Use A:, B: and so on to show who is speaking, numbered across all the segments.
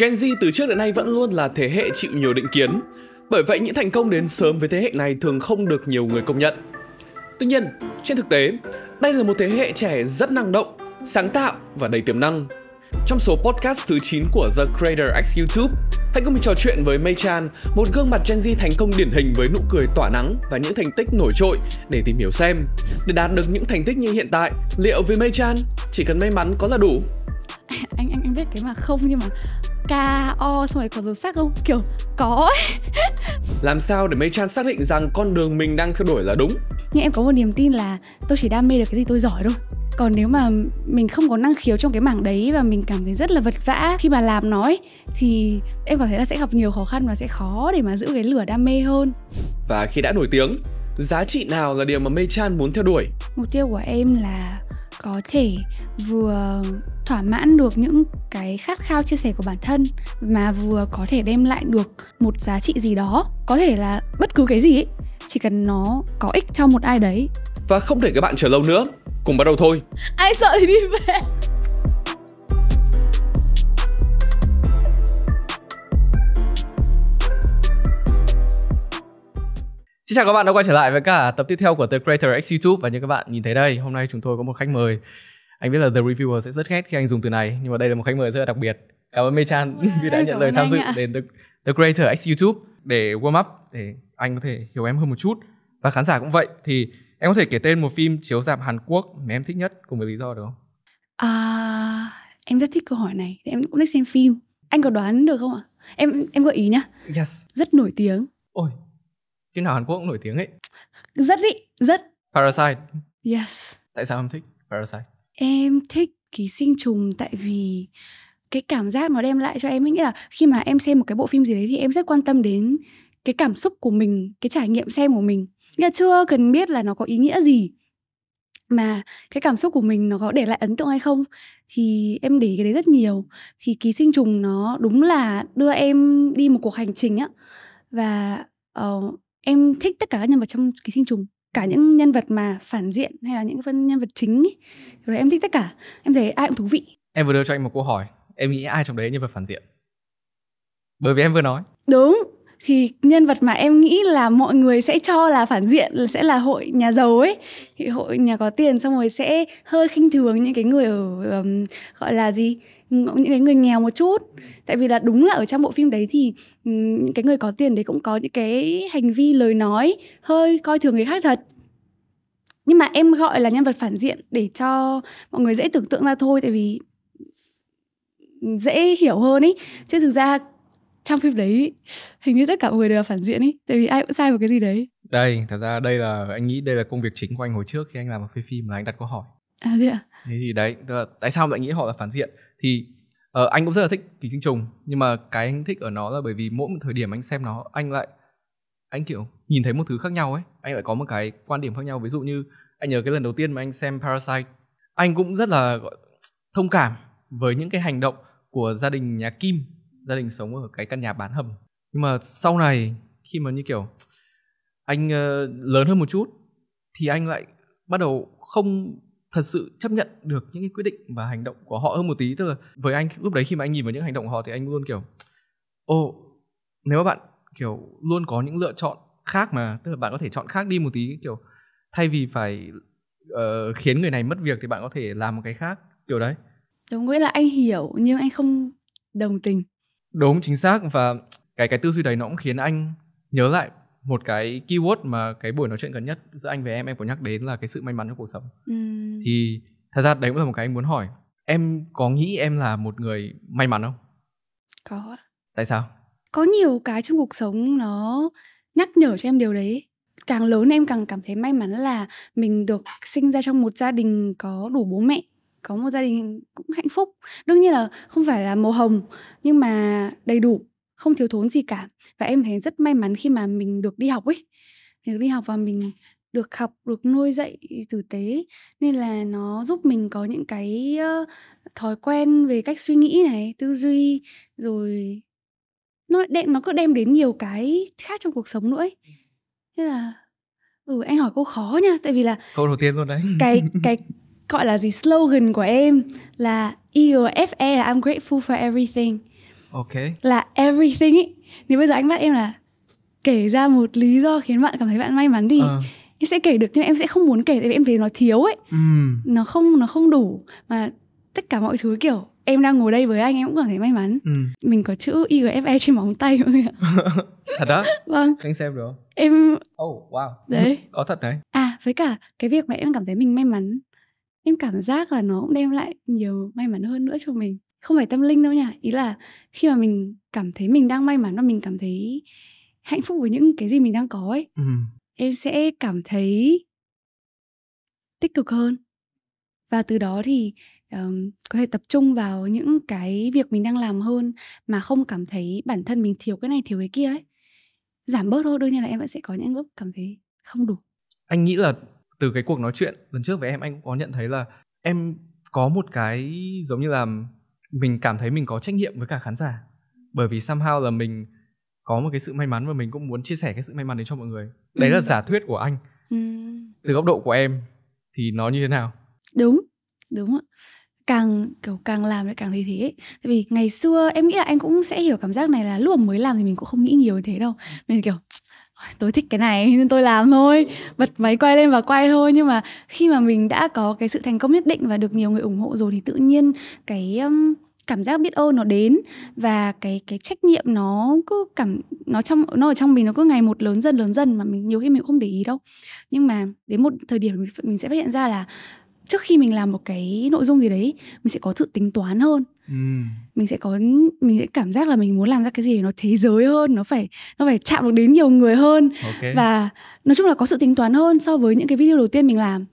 A: Gen Z từ trước đến nay vẫn luôn là thế hệ chịu nhiều định kiến. Bởi vậy những thành công đến sớm với thế hệ này thường không được nhiều người công nhận. Tuy nhiên, trên thực tế, đây là một thế hệ trẻ rất năng động, sáng tạo và đầy tiềm năng. Trong số podcast thứ 9 của The Creator X YouTube, hãy cùng mình trò chuyện với Mei Chan, một gương mặt Gen Z thành công điển hình với nụ cười tỏa nắng và những thành tích nổi trội để tìm hiểu xem, để đạt được những thành tích như hiện tại, liệu vì Mei Chan chỉ cần may mắn có là đủ?
B: anh anh anh biết cái mà không nhưng mà K O xong rồi có dấu sắc không? Kiểu có ấy.
A: Làm sao để Chan xác định rằng con đường mình đang theo đuổi là đúng?
B: Nhưng em có một niềm tin là tôi chỉ đam mê được cái gì tôi giỏi thôi còn nếu mà mình không có năng khiếu trong cái mảng đấy và mình cảm thấy rất là vật vã khi mà làm nó ấy, thì em cảm thấy là sẽ gặp nhiều khó khăn và sẽ khó để mà giữ cái lửa đam mê hơn
A: và khi đã nổi tiếng giá trị nào là điều mà Mei Chan muốn theo đuổi
B: mục tiêu của em là có thể vừa thỏa mãn được những cái khát khao chia sẻ của bản thân mà vừa có thể đem lại được một giá trị gì đó có thể là bất cứ cái gì ấy chỉ cần nó có ích cho một ai đấy
A: và không để các bạn chờ lâu nữa cùng bắt đầu thôi
B: ai sợ thì đi về
A: Xin chào các bạn đã quay trở lại với cả tập tiếp theo của The Creator X YouTube và như các bạn nhìn thấy đây, hôm nay chúng tôi có một khách mời. Anh biết là The Reviewer sẽ rất ghét khi anh dùng từ này, nhưng mà đây là một khách mời rất là đặc biệt. Cảm ơn Mechan vì đã nhận lời tham dự đến The, The Creator X YouTube để warm up để anh có thể hiểu em hơn một chút và khán giả cũng vậy. Thì em có thể kể tên một phim chiếu rạp Hàn Quốc mà em thích nhất cùng với lý do được không?
B: À, em rất thích câu hỏi này. Em cũng thích xem phim. Anh có đoán được không ạ? Em em gợi ý nhá. Yes. Rất nổi tiếng. Ôi,
A: phim nào Hàn Quốc cũng nổi tiếng ấy
B: rất ý rất Parasite yes
A: tại sao em thích Parasite
B: em thích ký sinh trùng tại vì cái cảm giác nó đem lại cho em ấy nghĩa là khi mà em xem một cái bộ phim gì đấy thì em rất quan tâm đến cái cảm xúc của mình cái trải nghiệm xem của mình nghĩa là chưa cần biết là nó có ý nghĩa gì mà cái cảm xúc của mình nó có để lại ấn tượng hay không thì em để cái đấy rất nhiều thì ký sinh trùng nó đúng là đưa em đi một cuộc hành trình á và uh, em thích tất cả các nhân vật trong ký sinh trùng cả những nhân vật mà phản diện hay là những nhân vật chính ấy. rồi em thích tất cả em thấy ai cũng thú vị
A: em vừa đưa cho anh một câu hỏi em nghĩ ai trong đấy nhân vật phản diện bởi vì em vừa nói
B: đúng thì nhân vật mà em nghĩ là mọi người sẽ cho là phản diện là sẽ là hội nhà giàu ấy thì hội nhà có tiền xong rồi sẽ hơi khinh thường những cái người ở um, gọi là gì những cái người nghèo một chút ừ. tại vì là đúng là ở trong bộ phim đấy thì ừ, những cái người có tiền đấy cũng có những cái hành vi lời nói hơi coi thường người khác thật nhưng mà em gọi là nhân vật phản diện để cho mọi người dễ tưởng tượng ra thôi tại vì dễ hiểu hơn ý chứ thực ra trong phim đấy hình như tất cả mọi người đều là phản diện ý tại vì ai cũng sai một cái gì đấy
A: đây thật ra đây là anh nghĩ đây là công việc chính của anh hồi trước khi anh làm một phim là anh đặt câu hỏi à thế ạ thế thì đấy tại sao lại nghĩ họ là phản diện thì uh, anh cũng rất là thích kỳ sinh trùng nhưng mà cái anh thích ở nó là bởi vì mỗi một thời điểm anh xem nó anh lại anh kiểu nhìn thấy một thứ khác nhau ấy anh lại có một cái quan điểm khác nhau ví dụ như anh nhớ cái lần đầu tiên mà anh xem parasite anh cũng rất là thông cảm với những cái hành động của gia đình nhà kim gia đình sống ở cái căn nhà bán hầm nhưng mà sau này khi mà như kiểu anh uh, lớn hơn một chút thì anh lại bắt đầu không thật sự chấp nhận được những cái quyết định và hành động của họ hơn một tí tức là với anh lúc đấy khi mà anh nhìn vào những hành động của họ thì anh luôn kiểu ô nếu mà bạn kiểu luôn có những lựa chọn khác mà tức là bạn có thể chọn khác đi một tí kiểu thay vì phải uh, khiến người này mất việc thì bạn có thể làm một cái khác kiểu đấy
B: đúng nghĩa là anh hiểu nhưng anh không đồng tình
A: đúng chính xác và cái cái tư duy đấy nó cũng khiến anh nhớ lại một cái keyword mà cái buổi nói chuyện gần nhất giữa anh và em em có nhắc đến là cái sự may mắn trong cuộc sống ừ. thì thật ra đấy cũng là một cái anh muốn hỏi em có nghĩ em là một người may mắn không có tại sao
B: có nhiều cái trong cuộc sống nó nhắc nhở cho em điều đấy càng lớn em càng cảm thấy may mắn là mình được sinh ra trong một gia đình có đủ bố mẹ có một gia đình cũng hạnh phúc đương nhiên là không phải là màu hồng nhưng mà đầy đủ không thiếu thốn gì cả và em thấy rất may mắn khi mà mình được đi học ấy mình được đi học và mình được học được nuôi dạy tử tế nên là nó giúp mình có những cái thói quen về cách suy nghĩ này tư duy rồi nó đem nó cứ đem đến nhiều cái khác trong cuộc sống nữa ấy. thế là ừ anh hỏi câu khó nha tại vì là
A: câu đầu tiên luôn đấy cái
B: cái gọi là gì slogan của em là EGFE e là I'm grateful for everything ok là everything ý nếu bây giờ anh bắt em là kể ra một lý do khiến bạn cảm thấy bạn may mắn đi uh em sẽ kể được nhưng em sẽ không muốn kể tại vì em thấy nó thiếu ấy ừ. nó không nó không đủ mà tất cả mọi thứ kiểu em đang ngồi đây với anh em cũng cảm thấy may mắn ừ. mình có chữ IGFE trên móng tay mọi người ạ
A: thật đó vâng anh xem được em oh wow đấy có thật đấy
B: à với cả cái việc mà em cảm thấy mình may mắn em cảm giác là nó cũng đem lại nhiều may mắn hơn nữa cho mình không phải tâm linh đâu nha ý là khi mà mình cảm thấy mình đang may mắn và mình cảm thấy hạnh phúc với những cái gì mình đang có ấy ừ. em sẽ cảm thấy tích cực hơn và từ đó thì um, có thể tập trung vào những cái việc mình đang làm hơn mà không cảm thấy bản thân mình thiếu cái này thiếu cái kia ấy giảm bớt thôi đương nhiên là em vẫn sẽ có những lúc cảm thấy không đủ
A: anh nghĩ là từ cái cuộc nói chuyện lần trước với em anh cũng có nhận thấy là em có một cái giống như là mình cảm thấy mình có trách nhiệm với cả khán giả bởi vì somehow là mình có một cái sự may mắn và mình cũng muốn chia sẻ cái sự may mắn đấy cho mọi người đấy ừ. là giả thuyết của anh ừ. từ góc độ của em thì nó như thế nào
B: đúng đúng ạ càng kiểu càng làm lại càng thấy thế ấy. tại vì ngày xưa em nghĩ là anh cũng sẽ hiểu cảm giác này là lúc mà mới làm thì mình cũng không nghĩ nhiều thế đâu mình kiểu tôi thích cái này nên tôi làm thôi bật máy quay lên và quay thôi nhưng mà khi mà mình đã có cái sự thành công nhất định và được nhiều người ủng hộ rồi thì tự nhiên cái um, cảm giác biết ơn nó đến và cái cái trách nhiệm nó cứ cảm nó trong nó ở trong mình nó cứ ngày một lớn dần lớn dần mà mình nhiều khi mình không để ý đâu nhưng mà đến một thời điểm mình sẽ phát hiện ra là trước khi mình làm một cái nội dung gì đấy mình sẽ có sự tính toán hơn ừ. mình sẽ có mình sẽ cảm giác là mình muốn làm ra cái gì nó thế giới hơn nó phải nó phải chạm được đến nhiều người hơn okay. và nói chung là có sự tính toán hơn so với những cái video đầu tiên mình làm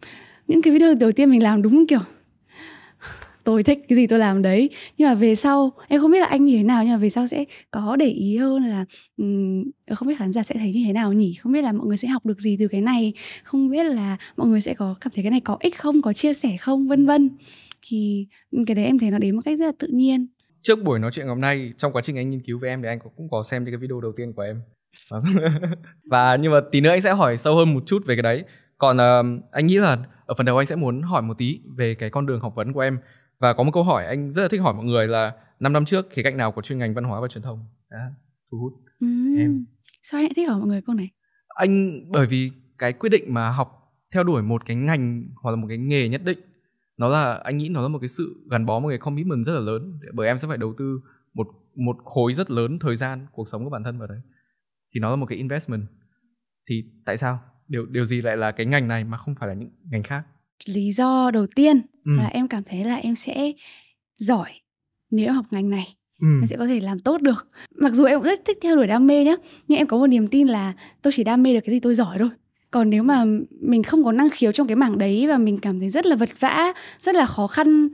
B: những cái video đầu tiên mình làm đúng kiểu tôi thích cái gì tôi làm đấy nhưng mà về sau em không biết là anh như thế nào nhưng mà về sau sẽ có để ý hơn là um, không biết khán giả sẽ thấy như thế nào nhỉ không biết là mọi người sẽ học được gì từ cái này không biết là mọi người sẽ có cảm thấy cái này có ích không có chia sẻ không vân vân thì ừ, cái đấy em thấy nó đến một cách rất là tự nhiên
A: trước buổi nói chuyện ngày hôm nay trong quá trình anh nghiên cứu về em thì anh cũng có xem cái video đầu tiên của em và nhưng mà tí nữa anh sẽ hỏi sâu hơn một chút về cái đấy còn uh, anh nghĩ là ở phần đầu anh sẽ muốn hỏi một tí về cái con đường học vấn của em và có một câu hỏi anh rất là thích hỏi mọi người là năm năm trước khía cạnh nào của chuyên ngành văn hóa và truyền thông đã thu hút ừ. em
B: sao anh lại thích hỏi mọi người câu này anh bởi
A: vì cái quyết định mà học theo đuổi một cái ngành hoặc là một cái nghề nhất định nó là anh nghĩ nó là một cái sự gắn bó một cái commitment rất là lớn bởi em sẽ phải đầu tư một một khối rất lớn thời gian cuộc sống của bản thân vào đấy thì nó là một cái investment thì tại sao điều điều gì lại là cái ngành này mà không phải là những ngành khác
B: lý do đầu tiên ừ. là em cảm thấy là em sẽ giỏi nếu học ngành này ừ. em sẽ có thể làm tốt được mặc dù em cũng rất thích theo đuổi đam mê nhá nhưng em có một niềm tin là tôi chỉ đam mê được cái gì tôi giỏi thôi còn nếu mà mình không có năng khiếu trong cái mảng đấy và mình cảm thấy rất là vật vã rất là khó khăn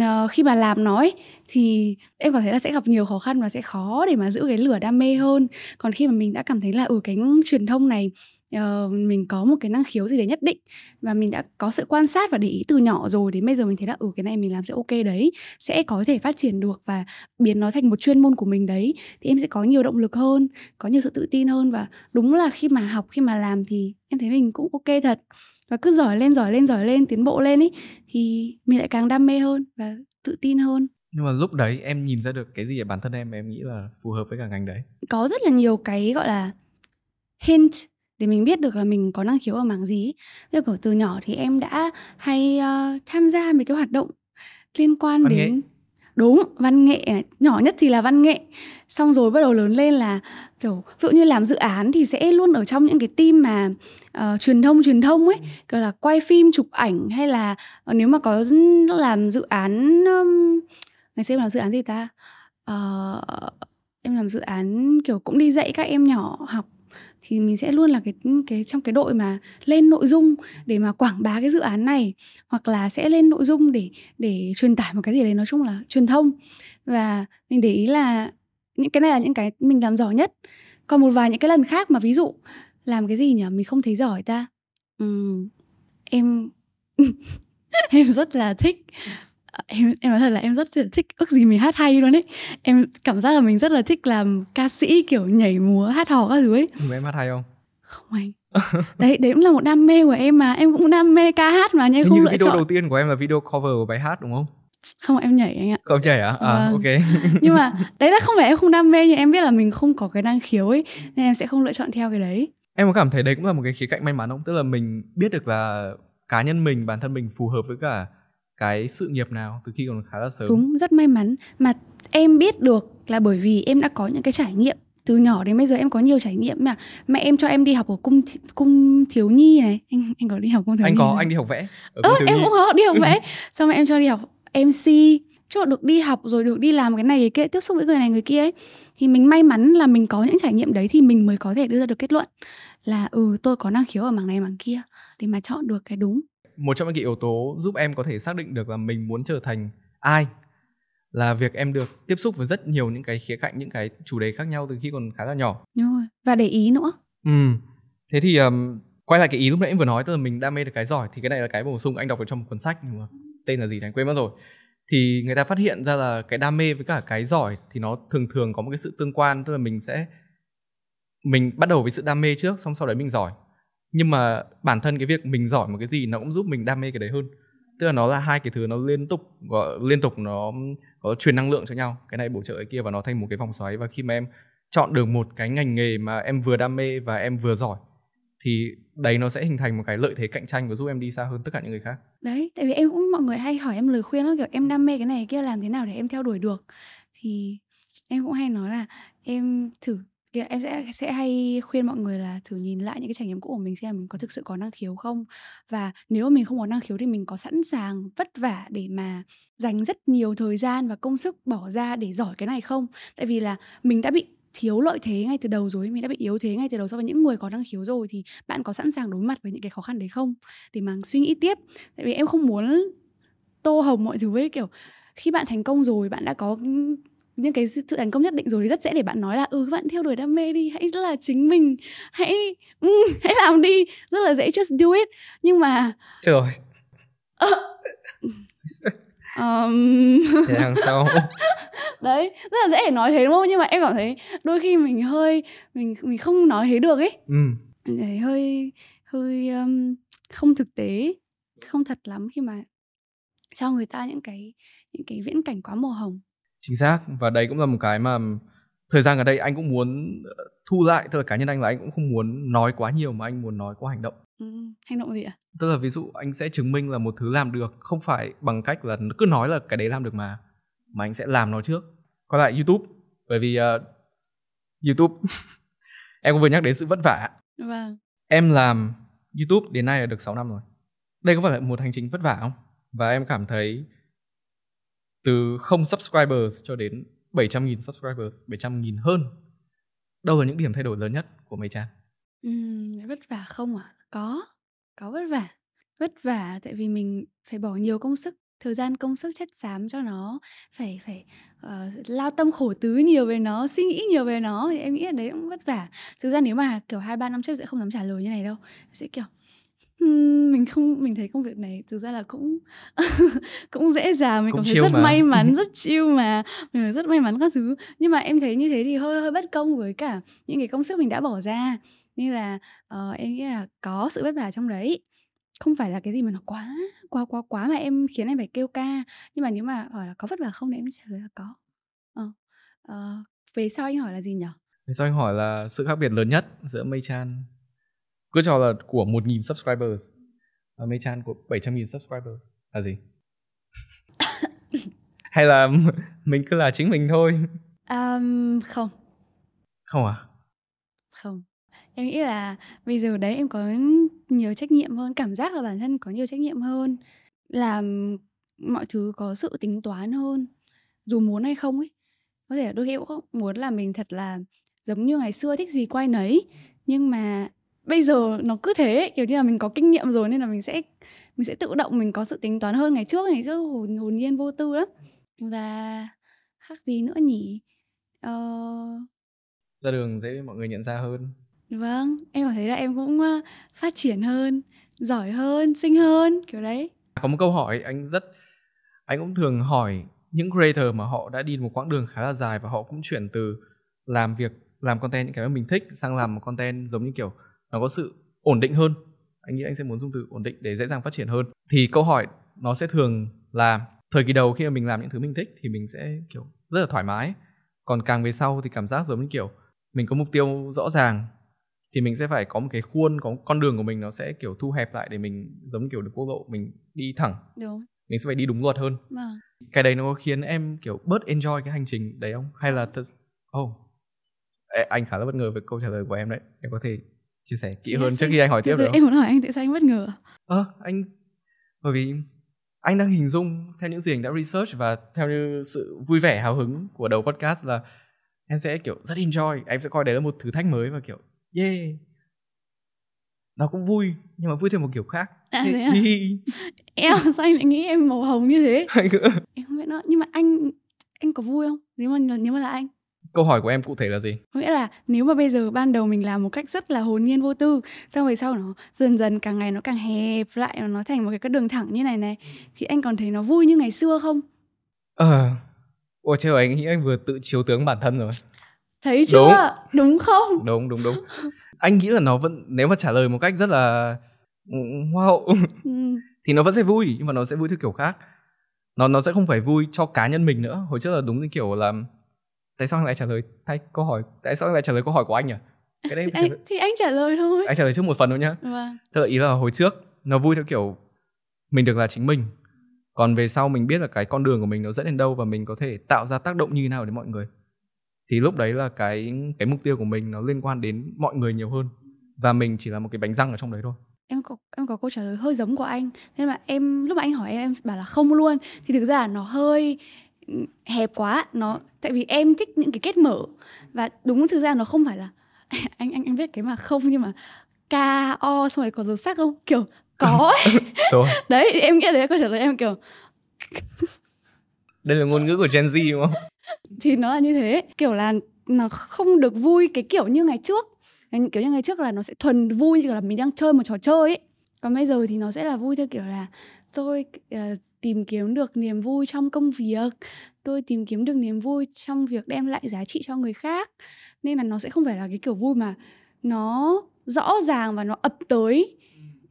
B: ờ, khi mà làm nó ấy, thì em cảm thấy là sẽ gặp nhiều khó khăn và sẽ khó để mà giữ cái lửa đam mê hơn còn khi mà mình đã cảm thấy là ở ừ, cái truyền thông này uh, mình có một cái năng khiếu gì đấy nhất định và mình đã có sự quan sát và để ý từ nhỏ rồi đến bây giờ mình thấy là ừ cái này mình làm sẽ ok đấy sẽ có thể phát triển được và biến nó thành một chuyên môn của mình đấy thì em sẽ có nhiều động lực hơn có nhiều sự tự tin hơn và đúng là khi mà học khi mà làm thì em thấy mình cũng ok thật và cứ giỏi lên giỏi lên giỏi lên tiến bộ lên ấy thì mình lại càng đam mê hơn và tự tin hơn
A: nhưng mà lúc đấy em nhìn ra được cái gì ở bản thân em em nghĩ là phù hợp với cả ngành đấy
B: có rất là nhiều cái gọi là hint để mình biết được là mình có năng khiếu ở mảng gì ấy. Theo kiểu từ nhỏ thì em đã hay uh, tham gia mấy cái hoạt động liên quan văn đến nghệ. đúng văn nghệ này. nhỏ nhất thì là văn nghệ xong rồi bắt đầu lớn lên là kiểu ví dụ như làm dự án thì sẽ luôn ở trong những cái team mà uh, truyền thông truyền thông ấy ừ. kiểu là quay phim chụp ảnh hay là uh, nếu mà có làm dự án um, ngày xưa em làm dự án gì ta uh, em làm dự án kiểu cũng đi dạy các em nhỏ học thì mình sẽ luôn là cái cái trong cái đội mà lên nội dung để mà quảng bá cái dự án này hoặc là sẽ lên nội dung để để truyền tải một cái gì đấy nói chung là truyền thông và mình để ý là những cái này là những cái mình làm giỏi nhất còn một vài những cái lần khác mà ví dụ làm cái gì nhỉ mình không thấy giỏi ta ừ, em em rất là thích em em nói thật là em rất thích ước gì mình hát hay luôn ấy em cảm giác là mình rất là thích làm ca sĩ kiểu nhảy múa hát hò các thứ ấy
A: Mà em hát hay không không
B: anh đấy đấy cũng là một đam mê của em mà em cũng đam mê ca hát mà nhưng em không như lựa video chọn. đầu
A: tiên của em là video cover của bài hát đúng không
B: không em nhảy anh ạ không nhảy
A: à, à vâng. ok nhưng
B: mà đấy là không phải em không đam mê nhưng em biết là mình không có cái năng khiếu ấy nên em sẽ không lựa chọn theo cái đấy
A: em có cảm thấy đấy cũng là một cái khía cạnh may mắn không tức là mình biết được là cá nhân mình bản thân mình phù hợp với cả cái sự nghiệp nào từ khi còn khá là sớm đúng
B: rất may mắn mà em biết được là bởi vì em đã có những cái trải nghiệm từ nhỏ đến bây giờ em có nhiều trải nghiệm mà mẹ em cho em đi học ở cung thi, cung thiếu nhi này anh anh có đi học cung thiếu anh nhi có này. anh
A: đi học vẽ ở ờ, em nhi. cũng có đi học ừ. vẽ
B: xong mẹ em cho đi học mc cho được đi học rồi được đi làm cái này cái kia tiếp xúc với người này người kia ấy thì mình may mắn là mình có những trải nghiệm đấy thì mình mới có thể đưa ra được kết luận là ừ tôi có năng khiếu ở mảng này mảng kia để mà chọn được cái đúng
A: một trong những cái yếu tố giúp em có thể xác định được là mình muốn trở thành ai là việc em được tiếp xúc với rất nhiều những cái khía cạnh những cái chủ đề khác nhau từ khi còn khá là nhỏ
B: và để ý nữa
A: ừ thế thì um, quay lại cái ý lúc nãy em vừa nói tức là mình đam mê được cái giỏi thì cái này là cái bổ sung anh đọc ở trong một cuốn sách nhưng mà tên là gì anh quên mất rồi thì người ta phát hiện ra là cái đam mê với cả cái giỏi thì nó thường thường có một cái sự tương quan tức là mình sẽ mình bắt đầu với sự đam mê trước xong sau đấy mình giỏi nhưng mà bản thân cái việc mình giỏi một cái gì nó cũng giúp mình đam mê cái đấy hơn tức là nó là hai cái thứ nó liên tục gọi liên tục nó có truyền năng lượng cho nhau cái này bổ trợ cái kia và nó thành một cái vòng xoáy và khi mà em chọn được một cái ngành nghề mà em vừa đam mê và em vừa giỏi thì đấy nó sẽ hình thành một cái lợi thế cạnh tranh và giúp em đi xa hơn tất cả những người khác
B: đấy tại vì em cũng mọi người hay hỏi em lời khuyên lắm kiểu em đam mê cái này kia làm thế nào để em theo đuổi được thì em cũng hay nói là em thử em sẽ sẽ hay khuyên mọi người là thử nhìn lại những cái trải nghiệm cũ của mình xem mình có thực sự có năng khiếu không và nếu mà mình không có năng khiếu thì mình có sẵn sàng vất vả để mà dành rất nhiều thời gian và công sức bỏ ra để giỏi cái này không tại vì là mình đã bị thiếu lợi thế ngay từ đầu rồi mình đã bị yếu thế ngay từ đầu so với những người có năng khiếu rồi thì bạn có sẵn sàng đối mặt với những cái khó khăn đấy không để mà suy nghĩ tiếp tại vì em không muốn tô hồng mọi thứ với kiểu khi bạn thành công rồi bạn đã có những cái sự thành công nhất định rồi thì rất dễ để bạn nói là ừ các bạn theo đuổi đam mê đi hãy là chính mình hãy um, hãy làm đi rất là dễ just do it nhưng mà trời rồi à, um... thế đằng sau đấy rất là dễ để nói thế đúng không nhưng mà em cảm thấy đôi khi mình hơi mình mình không nói thế được ấy ừ. hơi hơi um, không thực tế không thật lắm khi mà cho người ta những cái những cái viễn cảnh quá màu hồng
A: chính xác và đấy cũng là một cái mà thời gian ở đây anh cũng muốn ờ, thu lại thôi cá nhân anh là anh cũng không muốn nói quá nhiều mà anh muốn nói qua hành động
B: ừ, hành động gì ạ
A: tức là ví dụ anh sẽ chứng minh là một thứ làm được không phải bằng cách là cứ nói là cái đấy làm được mà mà anh sẽ làm nó trước còn lại youtube bởi vì uh, youtube em cũng vừa nhắc đến sự vất vả vâng em làm youtube đến nay là được 6 năm rồi đây có phải là một hành trình vất vả không và em cảm thấy từ không subscribers cho đến 700.000 subscribers, 700.000 hơn. Đâu là những điểm thay đổi lớn nhất
B: của mày trang? Ừ, vất vả không à? Có, có vất vả. Vất vả tại vì mình phải bỏ nhiều công sức, thời gian công sức chất xám cho nó, phải phải uh, lao tâm khổ tứ nhiều về nó, suy nghĩ nhiều về nó thì em nghĩ là đấy cũng vất vả. Thực ra nếu mà kiểu 2 3 năm trước sẽ không dám trả lời như này đâu. Sẽ kiểu mình không mình thấy công việc này thực ra là cũng cũng dễ dàng mình cũng cảm thấy rất mà. may mắn rất chiêu mà mình rất may mắn các thứ nhưng mà em thấy như thế thì hơi hơi bất công với cả những cái công sức mình đã bỏ ra như là uh, em nghĩ là có sự vất vả trong đấy không phải là cái gì mà nó quá quá quá quá mà em khiến em phải kêu ca nhưng mà nếu mà hỏi là có vất vả không thì em trả lời là có ờ. ờ. về sau anh hỏi là gì nhở
A: về sau anh hỏi là sự khác biệt lớn nhất giữa mây chan cứ cho là của 1.000 subscribers ở mấy chan của 700.000 subscribers là gì hay là mình cứ là chính mình thôi
B: um, không không à không em nghĩ là bây giờ đấy em có nhiều trách nhiệm hơn cảm giác là bản thân có nhiều trách nhiệm hơn làm mọi thứ có sự tính toán hơn dù muốn hay không ấy có thể là đôi khi cũng muốn là mình thật là giống như ngày xưa thích gì quay nấy nhưng mà bây giờ nó cứ thế kiểu như là mình có kinh nghiệm rồi nên là mình sẽ mình sẽ tự động mình có sự tính toán hơn ngày trước ngày trước hồn, hồn nhiên vô tư lắm và khác gì nữa nhỉ ờ...
A: ra đường dễ mọi người nhận ra hơn
B: vâng em cảm thấy là em cũng ờ, phát triển hơn giỏi hơn xinh hơn kiểu đấy
A: có một câu hỏi anh rất anh cũng thường hỏi những creator mà họ đã đi một quãng đường khá là dài và họ cũng chuyển từ làm việc làm content những cái mà mình thích sang làm một content giống như kiểu nó có sự ổn định hơn anh nghĩ anh sẽ muốn dùng từ ổn định để dễ dàng phát triển hơn thì câu hỏi nó sẽ thường là thời kỳ đầu khi mà mình làm những thứ mình thích thì mình sẽ kiểu rất là thoải mái còn càng về sau thì cảm giác giống như kiểu mình có mục tiêu rõ ràng thì mình sẽ phải có một cái khuôn có con đường của mình nó sẽ kiểu thu hẹp lại để mình giống như kiểu được quốc lộ mình đi thẳng đúng mình sẽ phải đi đúng luật hơn vâng. cái đấy nó có khiến em kiểu bớt enjoy cái hành trình đấy không hay là thật oh anh khá là bất ngờ về câu trả lời của em đấy em có thể chia sẻ kỹ hơn trước khi anh hỏi tiếp được em muốn
B: hỏi anh tại sao anh bất ngờ ờ anh
A: bởi vì anh đang hình dung theo những gì anh đã research và theo như sự vui vẻ hào hứng của đầu podcast là em sẽ kiểu rất enjoy em sẽ coi đấy là một thử thách mới và kiểu yeah nó cũng vui nhưng mà vui theo một kiểu khác
B: à, thế à? em sao anh lại nghĩ em màu hồng như thế em không biết nữa nhưng mà anh anh có vui không nếu mà nếu mà là anh
A: câu hỏi của em cụ thể là gì
B: nghĩa là nếu mà bây giờ ban đầu mình làm một cách rất là hồn nhiên vô tư xong về sau nó dần dần càng ngày nó càng hẹp lại nó thành một cái đường thẳng như này này thì anh còn thấy nó vui như ngày xưa không
A: ờ à, ôi trời ơi, anh nghĩ anh vừa tự chiếu tướng bản thân rồi
B: thấy chưa đúng, đúng không
A: đúng đúng đúng anh nghĩ là nó vẫn nếu mà trả lời một cách rất là ừ, hoa hậu ừ. thì nó vẫn sẽ vui nhưng mà nó sẽ vui theo kiểu khác nó nó sẽ không phải vui cho cá nhân mình nữa hồi trước là đúng như kiểu là tại sao anh lại trả lời thay câu hỏi tại sao anh lại trả lời câu hỏi của anh nhỉ
B: cái đấy thì, anh, thì anh trả lời thôi anh
A: trả lời trước một phần thôi nhá
B: vâng.
A: ý là hồi trước nó vui theo kiểu mình được là chính mình còn về sau mình biết là cái con đường của mình nó dẫn đến đâu và mình có thể tạo ra tác động như thế nào đến mọi người thì lúc đấy là cái cái mục tiêu của mình nó liên quan đến mọi người nhiều hơn và mình chỉ là một cái bánh răng ở trong đấy thôi
B: em có em có câu trả lời hơi giống của anh nên mà em lúc mà anh hỏi em em bảo là không luôn thì thực ra là nó hơi hẹp quá nó tại vì em thích những cái kết mở và đúng thực ra nó không phải là anh anh anh biết cái mà không nhưng mà k o xong rồi có dấu sắc không kiểu có ấy. đấy em nghĩ đấy có trả lời em kiểu
A: đây là ngôn ngữ của Gen Z đúng không
B: thì nó là như thế kiểu là nó không được vui cái kiểu như ngày trước kiểu như ngày trước là nó sẽ thuần vui kiểu là mình đang chơi một trò chơi ấy còn bây giờ thì nó sẽ là vui theo kiểu là tôi uh, ờ, tìm kiếm được niềm vui trong công việc tôi tìm kiếm được niềm vui trong việc đem lại giá trị cho người khác nên là nó sẽ không phải là cái kiểu vui mà nó rõ ràng và nó ập tới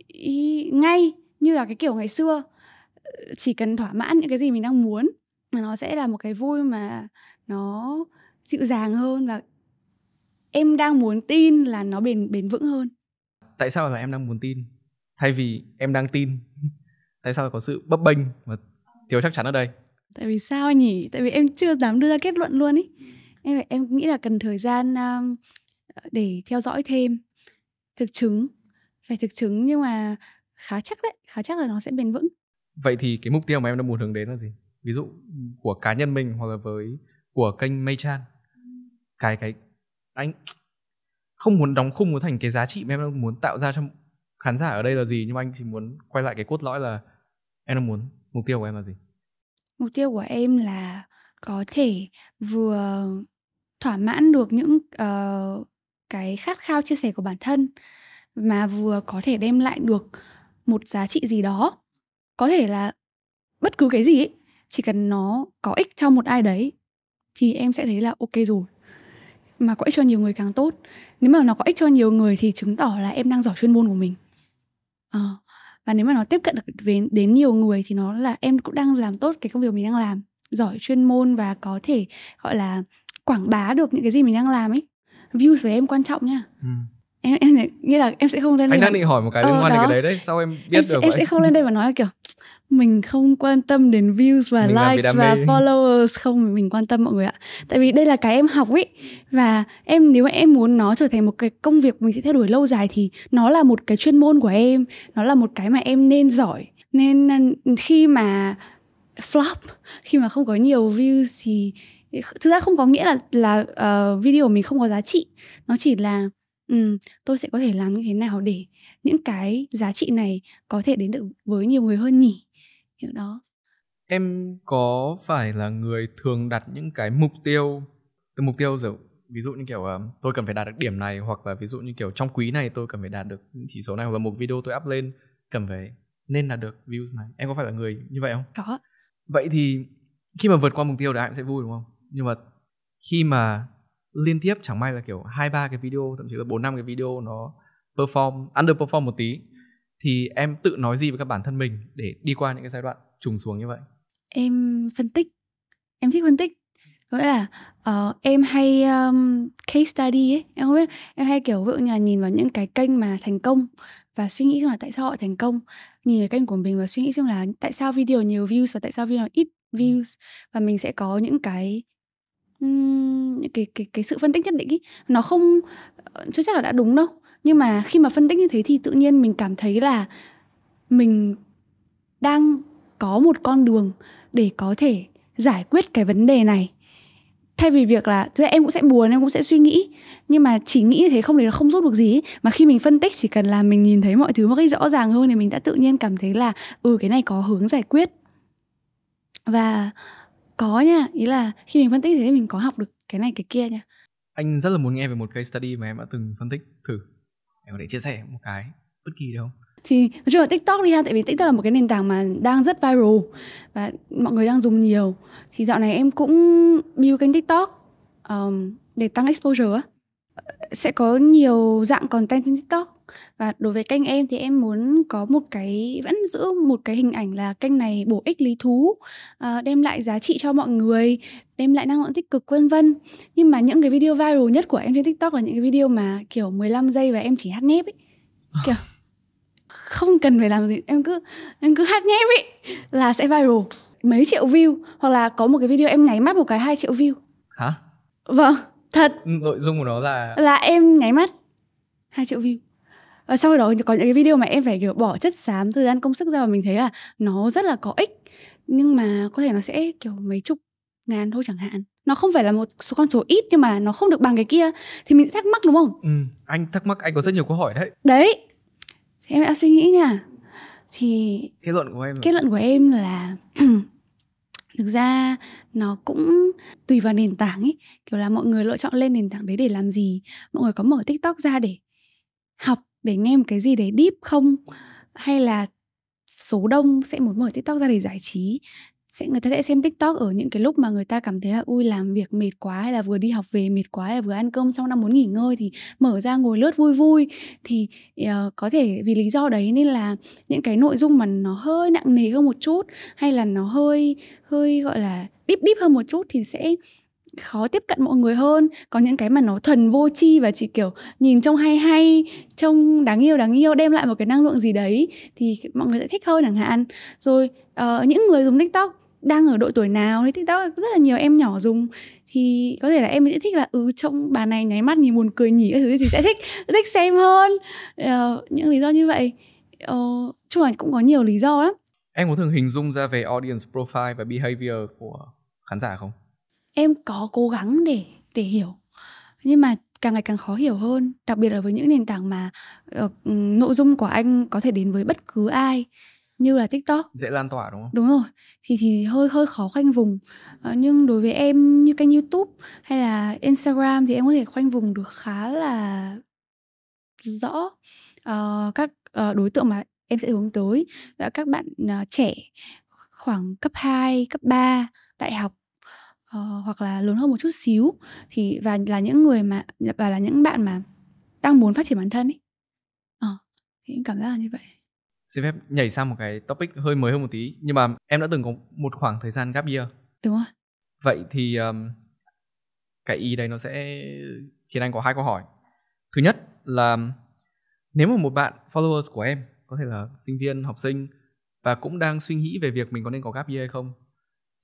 B: ừ. ngay như là cái kiểu ngày xưa chỉ cần thỏa mãn những cái gì mình đang muốn mà nó sẽ là một cái vui mà nó dịu dàng hơn và em đang muốn tin là nó bền bền vững hơn
A: tại sao là em đang muốn tin thay vì em đang tin tại sao có sự bấp bênh và thiếu chắc chắn ở đây
B: tại vì sao nhỉ tại vì em chưa dám đưa ra kết luận luôn ý em em nghĩ là cần thời gian um, để theo dõi thêm thực chứng phải thực chứng nhưng mà khá chắc đấy khá chắc là nó sẽ bền vững
A: vậy thì cái mục tiêu mà em đang muốn hướng đến là gì ví dụ của cá nhân mình hoặc là với của kênh Mây Chan cái cái anh không muốn đóng khung thành cái giá trị mà em đang muốn tạo ra cho khán giả ở đây là gì nhưng mà anh chỉ muốn quay lại cái cốt lõi là em muốn mục tiêu của em là gì
B: mục tiêu của em là có thể vừa thỏa mãn được những uh, cái khát khao chia sẻ của bản thân mà vừa có thể đem lại được một giá trị gì đó có thể là bất cứ cái gì ấy chỉ cần nó có ích cho một ai đấy thì em sẽ thấy là ok rồi mà có ích cho nhiều người càng tốt nếu mà nó có ích cho nhiều người thì chứng tỏ là em đang giỏi chuyên môn của mình à, và nếu mà nó tiếp cận được đến, đến nhiều người thì nó là em cũng đang làm tốt cái công việc mình đang làm giỏi chuyên môn và có thể gọi là quảng bá được những cái gì mình đang làm ấy views với em quan trọng nha ừ. em em nghĩa là em sẽ không lên anh đang định hỏi một cái ờ, liên ờ, quan đến cái đấy đấy sau
A: em biết em, được em sẽ không lên
B: đây và nói là kiểu mình không quan tâm đến views và mình likes và followers không mình quan tâm mọi người ạ tại vì đây là cái em học ấy và em nếu mà em muốn nó trở thành một cái công việc mình sẽ theo đuổi lâu dài thì nó là một cái chuyên môn của em nó là một cái mà em nên giỏi nên à, khi mà flop khi mà không có nhiều views thì thực ra không có nghĩa là là uh, video của mình không có giá trị nó chỉ là um, tôi sẽ có thể làm như thế nào để những cái giá trị này có thể đến được với nhiều người hơn nhỉ việc đó em
A: có phải là người thường đặt những cái mục tiêu từ mục tiêu rồi ví dụ như kiểu uh, tôi cần phải đạt được điểm này hoặc là ví dụ như kiểu trong quý này tôi cần phải đạt được những chỉ số này hoặc là một video tôi up lên cần phải nên là được views này em có phải là người như vậy không có vậy thì khi mà vượt qua mục tiêu thì ai cũng sẽ vui đúng không nhưng mà khi mà liên tiếp chẳng may là kiểu hai ba cái video thậm chí là bốn năm cái video nó perform underperform một tí thì em tự nói gì với các bản thân mình để đi qua những cái giai đoạn trùng xuống như vậy
B: em phân tích em thích phân tích có nghĩa là uh, em hay um, case study ấy em không biết em hay kiểu vựng nhà nhìn vào những cái kênh mà thành công và suy nghĩ xem là tại sao họ thành công nhìn cái kênh của mình và suy nghĩ xem là tại sao video nhiều views và tại sao video ít views và mình sẽ có những cái um, những cái, cái cái sự phân tích nhất định ý nó không ờ, chưa chắc là đã đúng đâu nhưng mà khi mà phân tích như thế thì tự nhiên mình cảm thấy là mình đang có một con đường để có thể giải quyết cái vấn đề này thay vì việc là em cũng sẽ buồn em cũng sẽ suy nghĩ nhưng mà chỉ nghĩ như thế không thì nó không giúp được gì mà khi mình phân tích chỉ cần là mình nhìn thấy mọi thứ một cách rõ ràng hơn thì mình đã tự nhiên cảm thấy là ừ cái này có hướng giải quyết và có nha ý là khi mình phân tích thế thì mình có học được cái này cái kia nha
A: anh rất là muốn nghe về một case study mà em đã từng phân tích thử em có thể chia sẻ một cái bất kỳ đâu
B: thì nói chung là tiktok đi ha tại vì tiktok là một cái nền tảng mà đang rất viral và mọi người đang dùng nhiều thì dạo này em cũng build kênh tiktok um, để tăng exposure sẽ có nhiều dạng content trên tiktok và đối với kênh em thì em muốn có một cái vẫn giữ một cái hình ảnh là kênh này bổ ích lý thú, ờ, đem lại giá trị cho mọi người, đem lại năng lượng tích cực vân vân. Nhưng mà những cái video viral nhất của em trên TikTok là những cái video mà kiểu 15 giây và em chỉ hát nhép ấy. Ờ. Kiểu không cần phải làm gì, em cứ em cứ hát nhép ấy là sẽ viral mấy triệu view hoặc là có một cái video em nháy mắt một cái hai triệu view. Hả? Vâng, thật. Nội
A: dung của nó là là
B: em nháy mắt hai triệu view và ờ, sau đó có những cái video mà em phải kiểu bỏ chất xám thời gian công sức ra và mình thấy là nó rất là có ích nhưng mà có thể nó sẽ kiểu mấy chục ngàn thôi chẳng hạn nó không phải là một số con số ít nhưng mà nó không được bằng cái kia thì mình thắc mắc đúng không ừ
A: anh thắc mắc anh có rất nhiều câu hỏi đấy
B: đấy thì em đã suy nghĩ nha thì
A: kết luận của em kết luận
B: của em là thực ra nó cũng tùy vào nền tảng ấy kiểu là mọi người lựa chọn lên nền tảng đấy để làm gì mọi người có mở tiktok ra để học để nghe một cái gì đấy deep không hay là số đông sẽ muốn mở tiktok ra để giải trí sẽ người ta sẽ xem tiktok ở những cái lúc mà người ta cảm thấy là ui làm việc mệt quá hay là vừa đi học về mệt quá hay là vừa ăn cơm xong đang muốn nghỉ ngơi thì mở ra ngồi lướt vui vui thì uh, có thể vì lý do đấy nên là những cái nội dung mà nó hơi nặng nề hơn một chút hay là nó hơi hơi gọi là deep deep hơn một chút thì sẽ khó tiếp cận mọi người hơn có những cái mà nó thuần vô tri và chỉ kiểu nhìn trông hay hay trông đáng yêu đáng yêu đem lại một cái năng lượng gì đấy thì mọi người sẽ thích hơn chẳng hạn rồi uh, những người dùng tiktok đang ở độ tuổi nào thì tiktok rất là nhiều em nhỏ dùng thì có thể là em sẽ thích là ừ trông bà này nháy mắt nhìn buồn cười nhỉ cái thứ thì sẽ thích thích xem hơn uh, những lý do như vậy uh, ờ, chung là cũng có nhiều lý do lắm
A: em có thường hình dung ra về audience profile và behavior của khán giả không
B: em có cố gắng để để hiểu nhưng mà càng ngày càng khó hiểu hơn đặc biệt là với những nền tảng mà uh, nội dung của anh có thể đến với bất cứ ai như là tiktok
A: dễ lan tỏa đúng không đúng
B: rồi thì thì hơi hơi khó khoanh vùng à, nhưng đối với em như kênh youtube hay là instagram thì em có thể khoanh vùng được khá là rõ uh, các uh, đối tượng mà em sẽ hướng tới là các bạn uh, trẻ khoảng cấp 2, cấp 3, đại học uh, hoặc là lớn hơn một chút xíu thì và là những người mà và là những bạn mà đang muốn phát triển bản thân ấy uh, ờ, thì em cảm giác là như vậy
A: xin phép nhảy sang một cái topic hơi mới hơn một tí nhưng mà em đã từng có một khoảng thời gian gap year đúng rồi vậy thì um, cái ý đấy nó sẽ khiến anh có hai câu hỏi thứ nhất là nếu mà một bạn followers của em có thể là sinh viên học sinh và cũng đang suy nghĩ về việc mình có nên có gap year hay không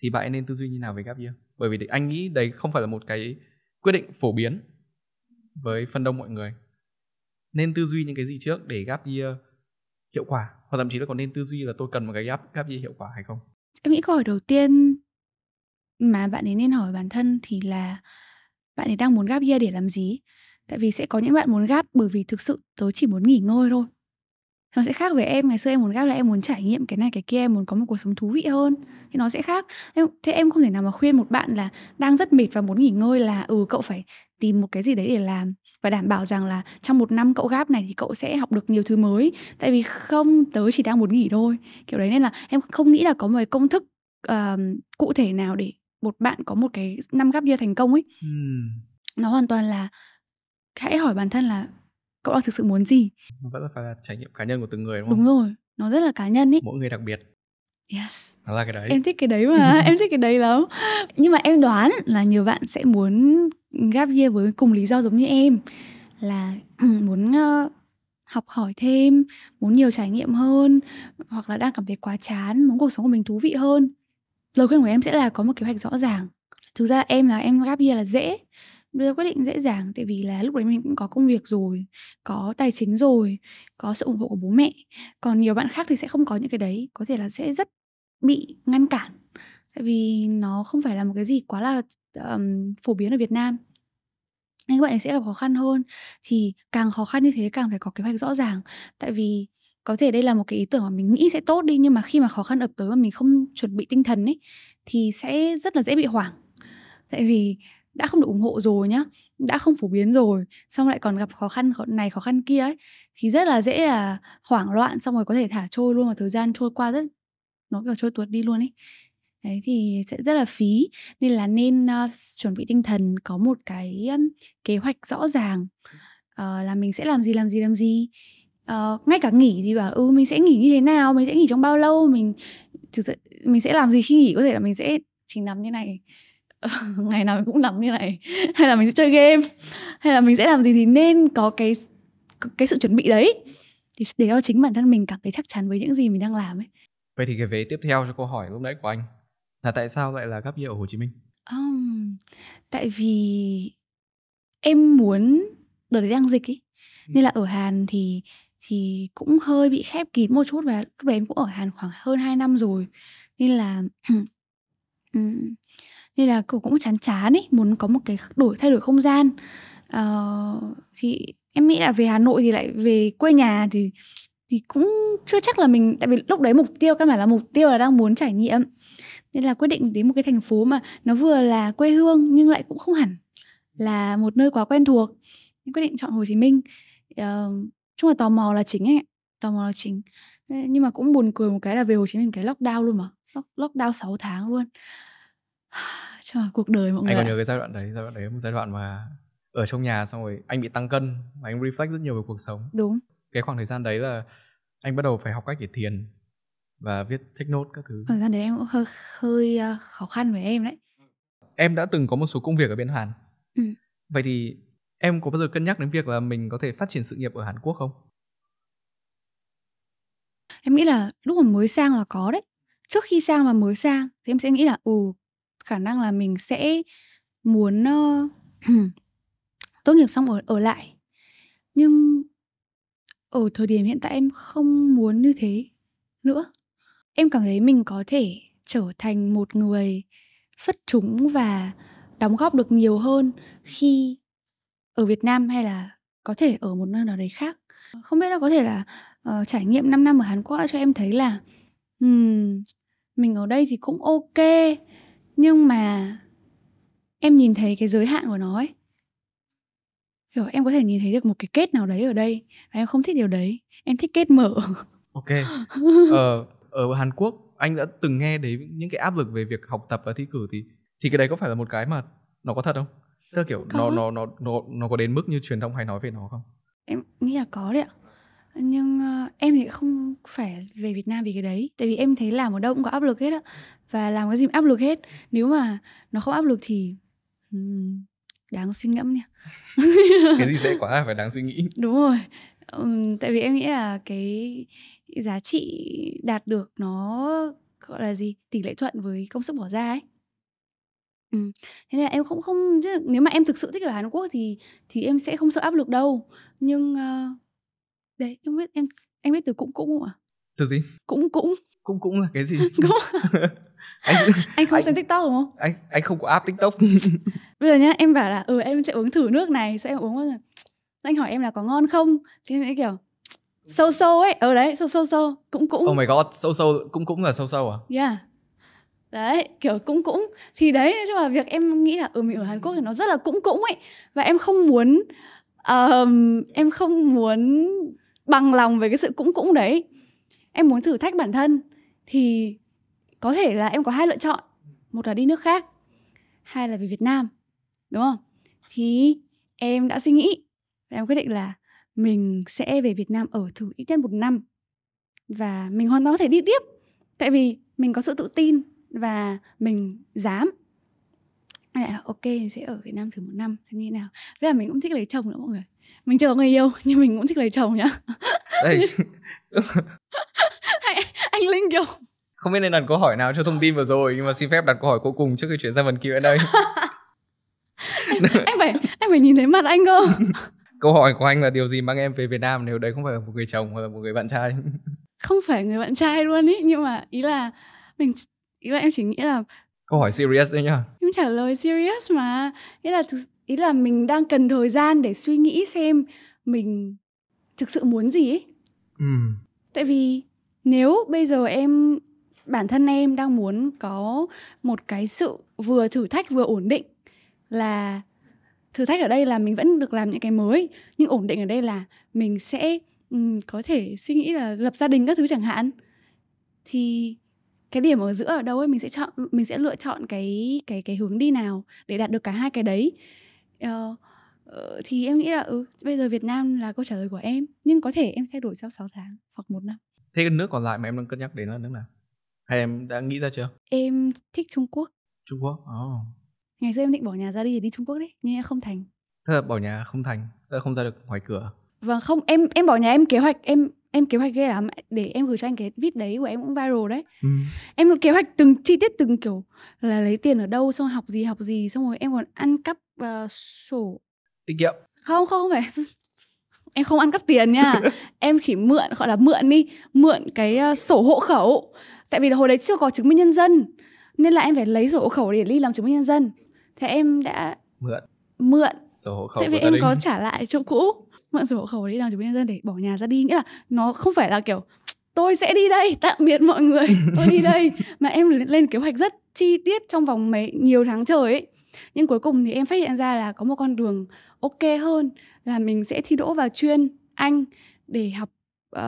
A: thì bạn nên tư duy như nào về gap year bởi vì anh nghĩ đấy không phải là một cái quyết định phổ biến với phần đông mọi người nên tư duy những cái gì trước để gap year hiệu quả hoặc thậm chí là còn nên tư duy là tôi cần một cái gap gap year hiệu quả hay không
B: em nghĩ câu hỏi đầu tiên mà bạn ấy nên hỏi bản thân thì là bạn ấy đang muốn gap year để làm gì tại vì sẽ có những bạn muốn gap bởi vì thực sự tớ chỉ muốn nghỉ ngơi thôi nó sẽ khác với em ngày xưa em muốn gap là em muốn trải nghiệm cái này cái kia em muốn có một cuộc sống thú vị hơn thì nó sẽ khác thế em không thể nào mà khuyên một bạn là đang rất mệt và muốn nghỉ ngơi là ừ cậu phải tìm một cái gì đấy để làm và đảm bảo rằng là trong một năm cậu gáp này thì cậu sẽ học được nhiều thứ mới tại vì không tớ chỉ đang muốn nghỉ thôi kiểu đấy nên là em không nghĩ là có một công thức uh, cụ thể nào để một bạn có một cái năm gap year thành công ấy ừ. nó hoàn toàn là hãy hỏi bản thân là cậu đang thực sự muốn gì
A: nó vẫn phải là trải nghiệm cá nhân của từng người đúng không đúng rồi
B: nó rất là cá nhân ấy mỗi người đặc biệt yes nó là cái đấy em thích cái đấy mà em thích cái đấy lắm nhưng mà em đoán là nhiều bạn sẽ muốn gap year với cùng lý do giống như em là muốn uh, học hỏi thêm muốn nhiều trải nghiệm hơn hoặc là đang cảm thấy quá chán muốn cuộc sống của mình thú vị hơn lời khuyên của em sẽ là có một kế hoạch rõ ràng thực ra em là em gap year là dễ đưa ra quyết định dễ dàng tại vì là lúc đấy mình cũng có công việc rồi có tài chính rồi có sự ủng hộ của bố mẹ còn nhiều bạn khác thì sẽ không có những cái đấy có thể là sẽ rất bị ngăn cản tại vì nó không phải là một cái gì quá là um, phổ biến ở Việt Nam nên các bạn sẽ gặp khó khăn hơn thì càng khó khăn như thế càng phải có kế hoạch rõ ràng tại vì có thể đây là một cái ý tưởng mà mình nghĩ sẽ tốt đi nhưng mà khi mà khó khăn ập tới mà mình không chuẩn bị tinh thần ấy thì sẽ rất là dễ bị hoảng tại vì đã không được ủng hộ rồi nhá đã không phổ biến rồi xong lại còn gặp khó khăn này khó khăn kia ấy thì rất là dễ là hoảng loạn xong rồi có thể thả trôi luôn và thời gian trôi qua rất nó kiểu trôi tuột đi luôn ấy đấy thì sẽ rất là phí nên là nên uh, chuẩn bị tinh thần có một cái um, kế hoạch rõ ràng uh, là mình sẽ làm gì làm gì làm gì uh, ngay cả nghỉ thì bảo ừ mình sẽ nghỉ như thế nào mình sẽ nghỉ trong bao lâu mình thực sự mình sẽ làm gì khi nghỉ có thể là mình sẽ chỉ nằm như này ngày nào mình cũng nằm như này hay là mình sẽ chơi game hay là mình sẽ làm gì thì nên có cái cái sự chuẩn bị đấy thì để cho chính bản thân mình cảm thấy chắc chắn với những gì mình đang làm ấy
A: vậy thì cái vế tiếp theo cho câu hỏi lúc nãy của anh là tại sao lại là gấp year ở Hồ Chí Minh
B: um, tại vì em muốn đợt đấy đang dịch ý, ừ. nên là ở Hàn thì thì cũng hơi bị khép kín một chút và lúc đấy em cũng ở Hàn khoảng hơn 2 năm rồi nên là nên là cô cũng chán chán ấy muốn có một cái đổi thay đổi không gian uh, thì em nghĩ là về Hà Nội thì lại về quê nhà thì thì cũng chưa chắc là mình tại vì lúc đấy mục tiêu các bạn là mục tiêu là đang muốn trải nghiệm nên là quyết định đến một cái thành phố mà nó vừa là quê hương nhưng lại cũng không hẳn là một nơi quá quen thuộc nên quyết định chọn Hồ Chí Minh uh, chung là tò mò là chính ấy tò mò là chính nhưng mà cũng buồn cười một cái là về Hồ Chí Minh cái lockdown luôn mà lockdown 6 tháng luôn Trời, cuộc đời mọi anh người Anh còn nhớ cái giai đoạn
A: đấy, giai đoạn đấy một giai đoạn mà ở trong nhà xong rồi anh bị tăng cân và anh reflect rất nhiều về cuộc sống. Đúng. Cái khoảng thời gian đấy là anh bắt đầu phải học cách để thiền và viết take note các thứ. Thời
B: gian đấy em cũng hơi hơi à, khó khăn với em đấy.
A: Em đã từng có một số công việc ở bên Hàn. Ừ. Vậy thì em có bao giờ cân nhắc đến việc là mình có thể phát triển sự nghiệp ở Hàn Quốc không?
B: Em nghĩ là lúc mà mới sang là có đấy. Trước khi sang và mới sang thì em sẽ nghĩ là ừ khả năng là mình sẽ muốn uh, tốt nghiệp xong ở ở lại nhưng ở thời điểm hiện tại em không muốn như thế nữa em cảm thấy mình có thể trở thành một người xuất chúng và đóng góp được nhiều hơn khi ở Việt Nam hay là có thể ở một nơi nào đấy khác không biết là có thể là uh, trải nghiệm 5 năm ở Hàn Quốc cho em thấy là um, mình ở đây thì cũng ok nhưng mà em nhìn thấy cái giới hạn của nó ấy kiểu em có thể nhìn thấy được một cái kết nào đấy ở đây và em không thích điều đấy em thích kết mở
A: ok ờ, ở Hàn Quốc anh đã từng nghe đến những cái áp lực về việc học tập và thi cử thì thì cái đấy có phải là một cái mà nó có thật không tức là kiểu nó nó nó nó nó có đến mức như truyền thông hay nói về nó không
B: em nghĩ là có đấy ạ nhưng uh, em thì không phải về Việt Nam vì cái đấy tại vì em thấy làm ở đâu cũng có áp lực hết á và làm cái gì áp lực hết nếu mà nó không áp lực thì đáng suy ngẫm nha cái
A: gì dễ quá phải đáng suy nghĩ
B: đúng rồi um, tại vì em nghĩ là cái giá trị đạt được nó gọi là gì tỷ lệ thuận với công sức bỏ ra ấy Ừ. thế là em không không chứ nếu mà em thực sự thích ở Hàn Quốc thì thì em sẽ không sợ áp lực đâu nhưng uh, đấy em biết em em biết từ cũng cũng không ạ à? từ gì cũng cũng cũng cũng là
A: cái gì cũng...
B: anh, anh không anh, xem tiktok đúng không
A: anh anh không có app tiktok
B: bây giờ nhá em bảo là ừ em sẽ uống thử nước này sẽ em uống rồi anh hỏi em là có ngon không thì em kiểu sâu sâu ấy ở ừ, đấy sâu sâu sâu cũng cũng oh my
A: god sâu sâu cũng cũng là sâu sâu à
B: yeah đấy kiểu cũng cũng thì đấy nói chung là việc em nghĩ là ở ừ, mình ở Hàn Quốc thì nó rất là cũng cũng ấy và em không muốn um, em không muốn bằng lòng về cái sự cũng cũng đấy em muốn thử thách bản thân thì có thể là em có hai lựa chọn một là đi nước khác hai là về việt nam đúng không thì em đã suy nghĩ và em quyết định là mình sẽ về việt nam ở thử ít nhất một năm và mình hoàn toàn có thể đi tiếp tại vì mình có sự tự tin và mình dám à, ok sẽ ở việt nam thử một năm xem như thế nào với là mình cũng thích lấy chồng nữa mọi người mình chưa có người yêu nhưng mình cũng thích lấy chồng nhá
A: đây anh linh kiểu không biết nên đặt câu hỏi nào cho thông tin vừa rồi nhưng mà xin phép đặt câu hỏi cuối cùng trước khi chuyển sang phần kia ở đây
B: anh phải anh phải nhìn thấy mặt anh cơ
A: câu hỏi của anh là điều gì mang em về Việt Nam nếu đấy không phải là một người chồng hoặc là một người bạn trai
B: không phải người bạn trai luôn ý nhưng mà ý là mình ý là em chỉ nghĩ là
A: câu hỏi serious đấy nhá
B: em trả lời serious mà ý là thực, ý là mình đang cần thời gian để suy nghĩ xem mình thực sự muốn gì ấy ừ. tại vì nếu bây giờ em bản thân em đang muốn có một cái sự vừa thử thách vừa ổn định là thử thách ở đây là mình vẫn được làm những cái mới nhưng ổn định ở đây là mình sẽ um, có thể suy nghĩ là lập gia đình các thứ chẳng hạn thì cái điểm ở giữa ở đâu ấy mình sẽ chọn mình sẽ lựa chọn cái cái cái hướng đi nào để đạt được cả hai cái đấy uh, thì em nghĩ là ừ, bây giờ Việt Nam là câu trả lời của em nhưng có thể em sẽ đổi sau 6 tháng hoặc một năm
A: thế nước còn lại mà em đang cân nhắc đến là nước nào hay em đã nghĩ ra chưa
B: em thích Trung Quốc
A: Trung Quốc oh.
B: ngày xưa em định bỏ nhà ra đi để đi Trung Quốc đấy nhưng em không thành
A: thế là bỏ nhà không thành là không ra được ngoài cửa
B: vâng không em em bỏ nhà em kế hoạch em em kế hoạch ghê lắm để em gửi cho anh cái vít đấy của em cũng viral đấy ừ. em kế hoạch từng chi tiết từng kiểu là lấy tiền ở đâu xong học gì học gì xong rồi em còn ăn cắp uh, ờ, sổ tiết kiệm không không phải em không ăn cắp tiền nha em chỉ mượn gọi là mượn đi mượn cái uh, sổ hộ khẩu tại vì hồi đấy chưa có chứng minh nhân dân nên là em phải lấy sổ hộ khẩu để đi làm chứng minh nhân dân thế em đã mượn mượn
A: sổ hộ khẩu tại vì em đình. có trả
B: lại chỗ cũ mượn sổ hộ khẩu để đi làm chứng minh nhân dân để bỏ nhà ra đi nghĩa là nó không phải là kiểu tôi sẽ đi đây tạm biệt mọi người tôi đi đây mà em lên kế hoạch rất chi tiết trong vòng mấy nhiều tháng trời ấy nhưng cuối cùng thì em phát hiện ra là có một con đường ok hơn là mình sẽ thi đỗ vào chuyên anh để học uh,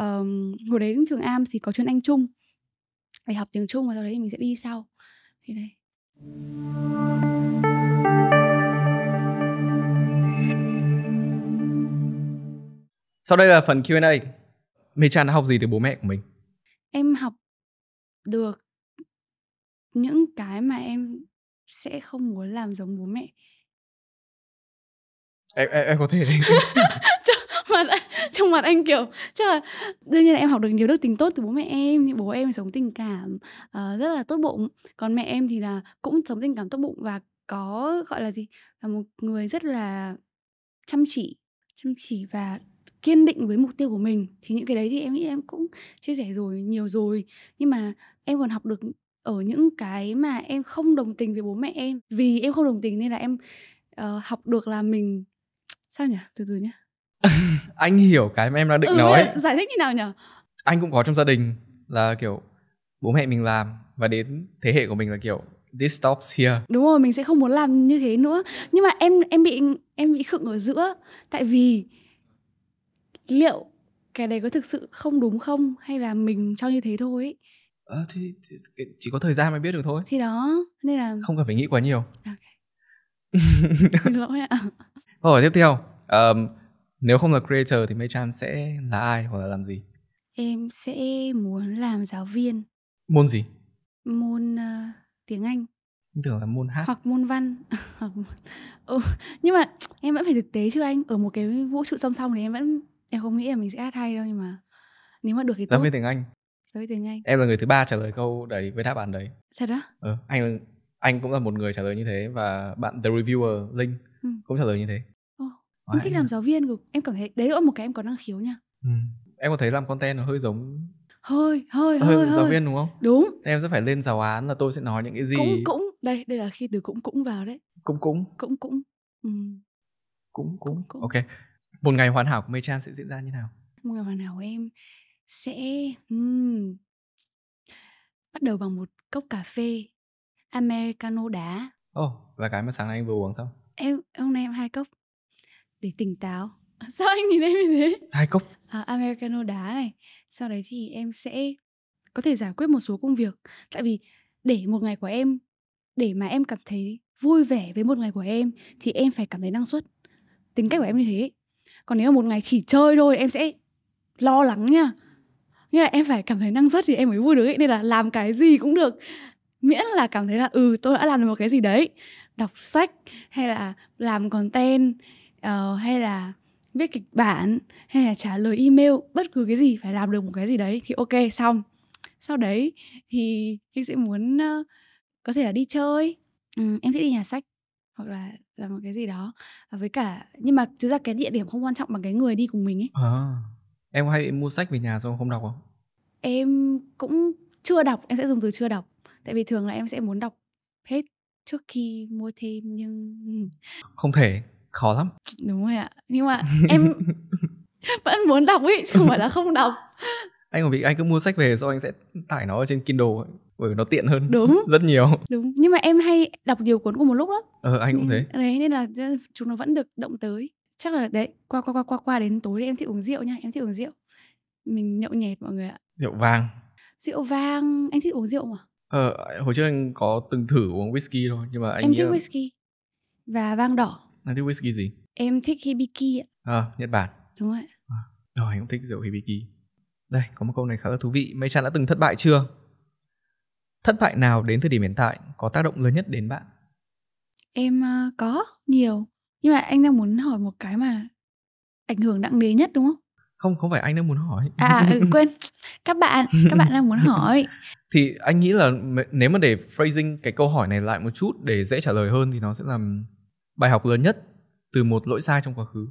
B: hồi đấy đến trường am thì có chuyên anh chung để học tiếng trung và sau đấy thì mình sẽ đi sau thì đây
A: sau đây là phần Q&A Mê Chan đã học gì từ bố mẹ của mình?
B: Em học được những cái mà em sẽ không muốn làm giống bố mẹ
A: em em, em có thể trong
B: mặt trong mặt anh kiểu chắc là đương nhiên là em học được nhiều đức tính tốt từ bố mẹ em nhưng bố em sống tình cảm uh, rất là tốt bụng còn mẹ em thì là cũng sống tình cảm tốt bụng và có gọi là gì là một người rất là chăm chỉ chăm chỉ và kiên định với mục tiêu của mình thì những cái đấy thì em nghĩ em cũng chia sẻ rồi nhiều rồi nhưng mà em còn học được ở những cái mà em không đồng tình với bố mẹ em vì em không đồng tình nên là em uh, học được là mình sao nhỉ từ từ nhá
A: anh hiểu cái mà em đã định ừ, nói giải thích như nào nhỉ anh cũng có trong gia đình là kiểu bố mẹ mình làm và đến thế hệ của mình là kiểu this stops here
B: đúng rồi mình sẽ không muốn làm như thế nữa nhưng mà em em bị em bị khựng ở giữa tại vì liệu cái đấy có thực sự không đúng không hay là mình cho như thế thôi ấy
A: à, thì, thì chỉ có thời gian mới biết được thôi
B: thì đó nên là không
A: cần phải nghĩ quá nhiều okay. xin lỗi ạ câu hỏi tiếp theo um, nếu không là creator thì Mei Chan sẽ là ai hoặc là làm gì
B: em sẽ muốn làm giáo viên môn gì môn uh, tiếng Anh
A: em tưởng là môn hát
B: hoặc môn văn ừ, nhưng mà em vẫn phải thực tế chứ anh ở một cái vũ trụ song song thì em vẫn em không nghĩ là mình sẽ hát hay đâu nhưng mà nếu mà được thì giáo tốt. viên tiếng Anh giáo viên tiếng
A: Em là người thứ ba trả lời câu đấy với đáp án đấy. Thật đó? Ừ, ờ, anh anh cũng là một người trả lời như thế và bạn the reviewer Linh ừ. cũng trả lời như thế. oh, em thích làm giáo
B: viên của em cảm thấy đấy là một cái em có năng khiếu nha. Ừ.
A: Em có thấy làm content nó hơi giống
B: hơi hơi hơi, hơi giáo hơi. viên đúng không đúng
A: em sẽ phải lên giáo án là tôi sẽ nói những cái gì cũng cũng
B: đây đây là khi từ cũng cũng vào đấy cũng cũng cũng cũng ừ. cũng, cũng cũng
A: ok một ngày hoàn hảo của Mechan sẽ diễn ra như nào
B: một ngày hoàn hảo của em sẽ, ừm, bắt đầu bằng một cốc cà phê americano đá.
A: Ồ, oh, là cái mà sáng nay anh vừa uống xong.
B: Em hôm nay em hai cốc để tỉnh táo. Sao anh nhìn em như thế? Hai cốc. À, americano đá này. Sau đấy thì em sẽ có thể giải quyết một số công việc. Tại vì để một ngày của em để mà em cảm thấy vui vẻ với một ngày của em thì em phải cảm thấy năng suất. Tính cách của em như thế. Còn nếu mà một ngày chỉ chơi thôi em sẽ lo lắng nha nghĩa là em phải cảm thấy năng suất thì em mới vui được ấy nên là làm cái gì cũng được miễn là cảm thấy là ừ tôi đã làm được một cái gì đấy đọc sách hay là làm content uh, hay là viết kịch bản hay là trả lời email bất cứ cái gì phải làm được một cái gì đấy thì ok xong sau đấy thì em sẽ muốn uh, có thể là đi chơi ừ, em thích đi nhà sách hoặc là làm một cái gì đó với cả nhưng mà thực ra cái địa điểm không quan trọng bằng cái người đi cùng mình ấy
A: à Em hay mua sách về nhà xong không đọc không? À?
B: Em cũng chưa đọc, em sẽ dùng từ chưa đọc. Tại vì thường là em sẽ muốn đọc hết trước khi mua thêm nhưng
A: không thể, khó lắm.
B: Đúng rồi ạ. Nhưng mà em vẫn muốn đọc ý chứ không phải là không đọc.
A: anh của Vịnh anh cứ mua sách về rồi anh sẽ tải nó ở trên Kindle ấy bởi nó tiện hơn đúng rất nhiều
B: đúng nhưng mà em hay đọc nhiều cuốn cùng một lúc lắm
A: ờ anh cũng thế
B: đấy nên là chúng nó vẫn được động tới chắc là đấy qua qua qua qua qua đến tối thì em thích uống rượu nha em thích uống rượu mình nhậu nhẹt mọi người ạ rượu vang rượu vang anh thích uống rượu mà
A: ờ à, hồi trước anh có từng thử uống whisky thôi nhưng mà anh em thích
B: whisky và vang đỏ
A: anh thích whisky gì
B: em thích hibiki ạ
A: ờ à, nhật bản đúng rồi à, rồi anh cũng thích rượu hibiki đây có một câu này khá là thú vị mấy chàng đã từng thất bại chưa thất bại nào đến thời điểm hiện tại có tác động lớn nhất đến bạn
B: em uh, có nhiều nhưng mà anh đang muốn hỏi một cái mà ảnh hưởng nặng nề nhất đúng không? Không, không phải anh đang muốn hỏi. À, à ừ, quên. Các bạn, các bạn đang muốn hỏi.
A: thì anh nghĩ là nếu mà để phrasing cái câu hỏi này lại một chút để dễ trả lời hơn thì nó sẽ làm bài học lớn nhất từ một lỗi sai trong quá khứ.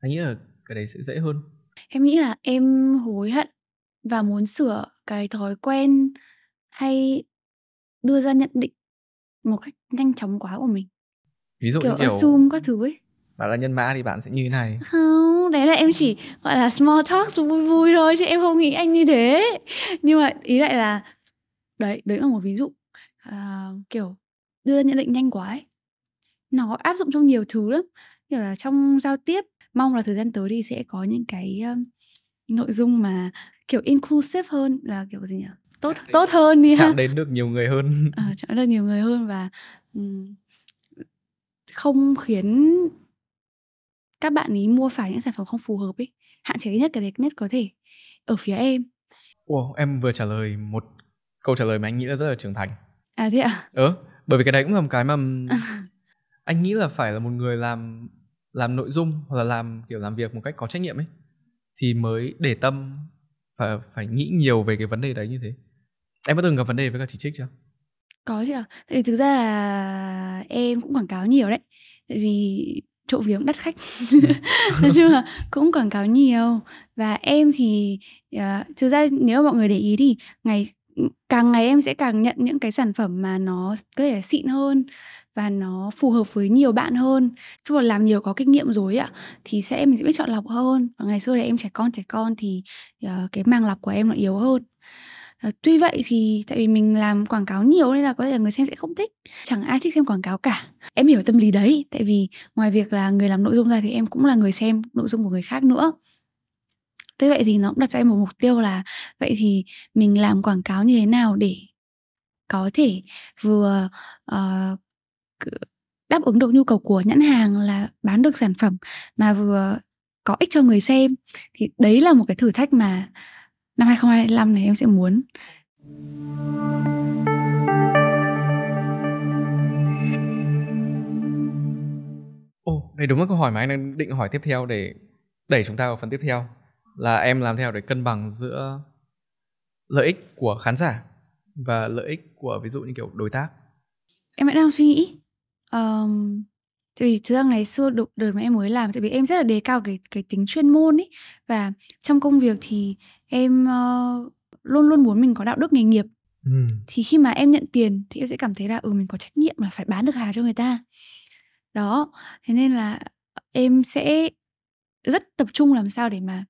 A: Anh nghĩ là cái đấy sẽ dễ hơn.
B: Em nghĩ là em hối hận và muốn sửa cái thói quen hay đưa ra nhận định một cách nhanh chóng quá của mình
A: ví dụ kiểu, như kiểu assume các thứ ấy bạn là nhân mã thì bạn sẽ như thế này
B: không đấy là em chỉ gọi là small talk vui vui thôi chứ em không nghĩ anh như thế nhưng mà ý lại là đấy đấy là một ví dụ à, kiểu đưa ra nhận định nhanh quá ấy nó áp dụng trong nhiều thứ lắm kiểu là trong giao tiếp mong là thời gian tới thì sẽ có những cái um, nội dung mà kiểu inclusive hơn là kiểu gì nhỉ tốt chạm tốt đến, hơn đi chạm ha.
A: đến được nhiều người hơn à,
B: chạm đến được nhiều người hơn và um, không khiến các bạn ý mua phải những sản phẩm không phù hợp ấy hạn chế nhất cái đẹp nhất có thể ở phía em
A: Ồ, em vừa trả lời một câu trả lời mà anh nghĩ là rất là trưởng thành à thế ạ à? ừ bởi vì cái đấy cũng là một cái mà anh nghĩ là phải là một người làm làm nội dung hoặc là làm kiểu làm việc một cách có trách nhiệm ấy thì mới để tâm và phải nghĩ nhiều về cái vấn đề đấy như thế em có từng gặp vấn đề với cả chỉ trích chưa
B: có chưa? ạ. Tại vì thực ra là em cũng quảng cáo nhiều đấy. Tại vì trộm vía cũng đắt khách. Nói chung là cũng quảng cáo nhiều và em thì uh, thực ra nếu mà mọi người để ý thì ngày càng ngày em sẽ càng nhận những cái sản phẩm mà nó có thể xịn hơn và nó phù hợp với nhiều bạn hơn chứ là làm nhiều có kinh nghiệm rồi ạ thì sẽ mình sẽ biết chọn lọc hơn và ngày xưa thì em trẻ con trẻ con thì uh, cái màng lọc của em nó yếu hơn Ờ, tuy vậy thì tại vì mình làm quảng cáo nhiều nên là có thể là người xem sẽ không thích chẳng ai thích xem quảng cáo cả em hiểu tâm lý đấy tại vì ngoài việc là người làm nội dung ra thì em cũng là người xem nội dung của người khác nữa tuy vậy thì nó cũng đặt cho em một mục tiêu là vậy thì mình làm quảng cáo như thế nào để có thể vừa uh, đáp ứng được nhu cầu của nhãn hàng là bán được sản phẩm mà vừa có ích cho người xem thì đấy là một cái thử thách mà năm 2025 này em sẽ muốn
A: Ồ, đây đúng là câu hỏi mà anh đang định hỏi tiếp theo để đẩy chúng ta vào phần tiếp theo là em làm theo để cân bằng giữa lợi ích của khán giả và lợi ích của ví dụ như kiểu đối tác
B: em vẫn đang suy nghĩ um, Tại vì thực ra ngày xưa đợt, đợt mà em mới làm tại vì em rất là đề cao cái cái tính chuyên môn ấy và trong công việc thì em uh, luôn luôn muốn mình có đạo đức nghề nghiệp. Ừ. Thì khi mà em nhận tiền thì em sẽ cảm thấy là ừ mình có trách nhiệm là phải bán được hàng cho người ta. Đó, thế nên là em sẽ rất tập trung làm sao để mà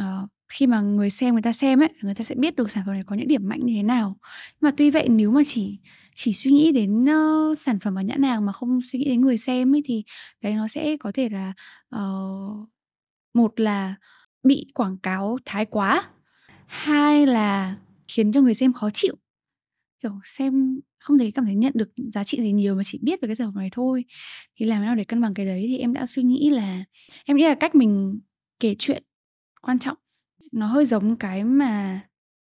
B: uh, khi mà người xem người ta xem ấy người ta sẽ biết được sản phẩm này có những điểm mạnh như thế nào mà tuy vậy nếu mà chỉ chỉ suy nghĩ đến uh, sản phẩm và nhãn hàng mà không suy nghĩ đến người xem ấy thì đấy nó sẽ có thể là uh, một là bị quảng cáo thái quá hai là khiến cho người xem khó chịu kiểu xem không thấy cảm thấy nhận được giá trị gì nhiều mà chỉ biết về cái sản phẩm này thôi thì làm thế nào để cân bằng cái đấy thì em đã suy nghĩ là em nghĩ là cách mình kể chuyện quan trọng nó hơi giống cái mà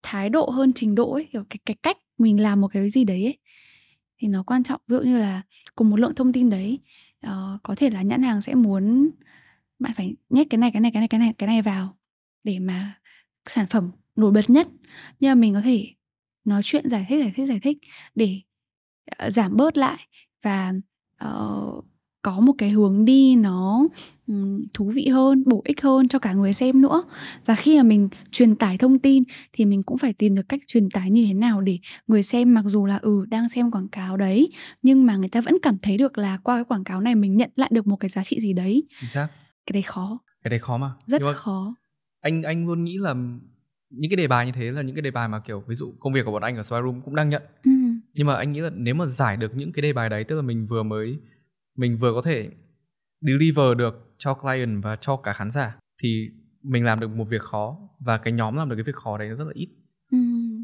B: thái độ hơn trình độ ấy kiểu cái, cái cách mình làm một cái gì đấy ấy, thì nó quan trọng ví dụ như là cùng một lượng thông tin đấy uh, có thể là nhãn hàng sẽ muốn bạn phải nhét cái này cái này cái này cái này cái này vào để mà sản phẩm nổi bật nhất nhưng mà mình có thể nói chuyện giải thích giải thích giải thích để uh, giảm bớt lại và uh, có một cái hướng đi nó thú vị hơn bổ ích hơn cho cả người xem nữa và khi mà mình truyền tải thông tin thì mình cũng phải tìm được cách truyền tải như thế nào để người xem mặc dù là ừ đang xem quảng cáo đấy nhưng mà người ta vẫn cảm thấy được là qua cái quảng cáo này mình nhận lại được một cái giá trị gì đấy Chính cái đấy khó
A: cái đấy khó mà rất mà khó anh anh luôn nghĩ là những cái đề bài như thế là những cái đề bài mà kiểu ví dụ công việc của bọn anh ở Spy cũng đang nhận ừ. nhưng mà anh nghĩ là nếu mà giải được những cái đề bài đấy tức là mình vừa mới mình vừa có thể deliver được cho client và cho cả khán giả thì mình làm được một việc khó và cái nhóm làm được cái việc khó đấy nó rất là ít ừ.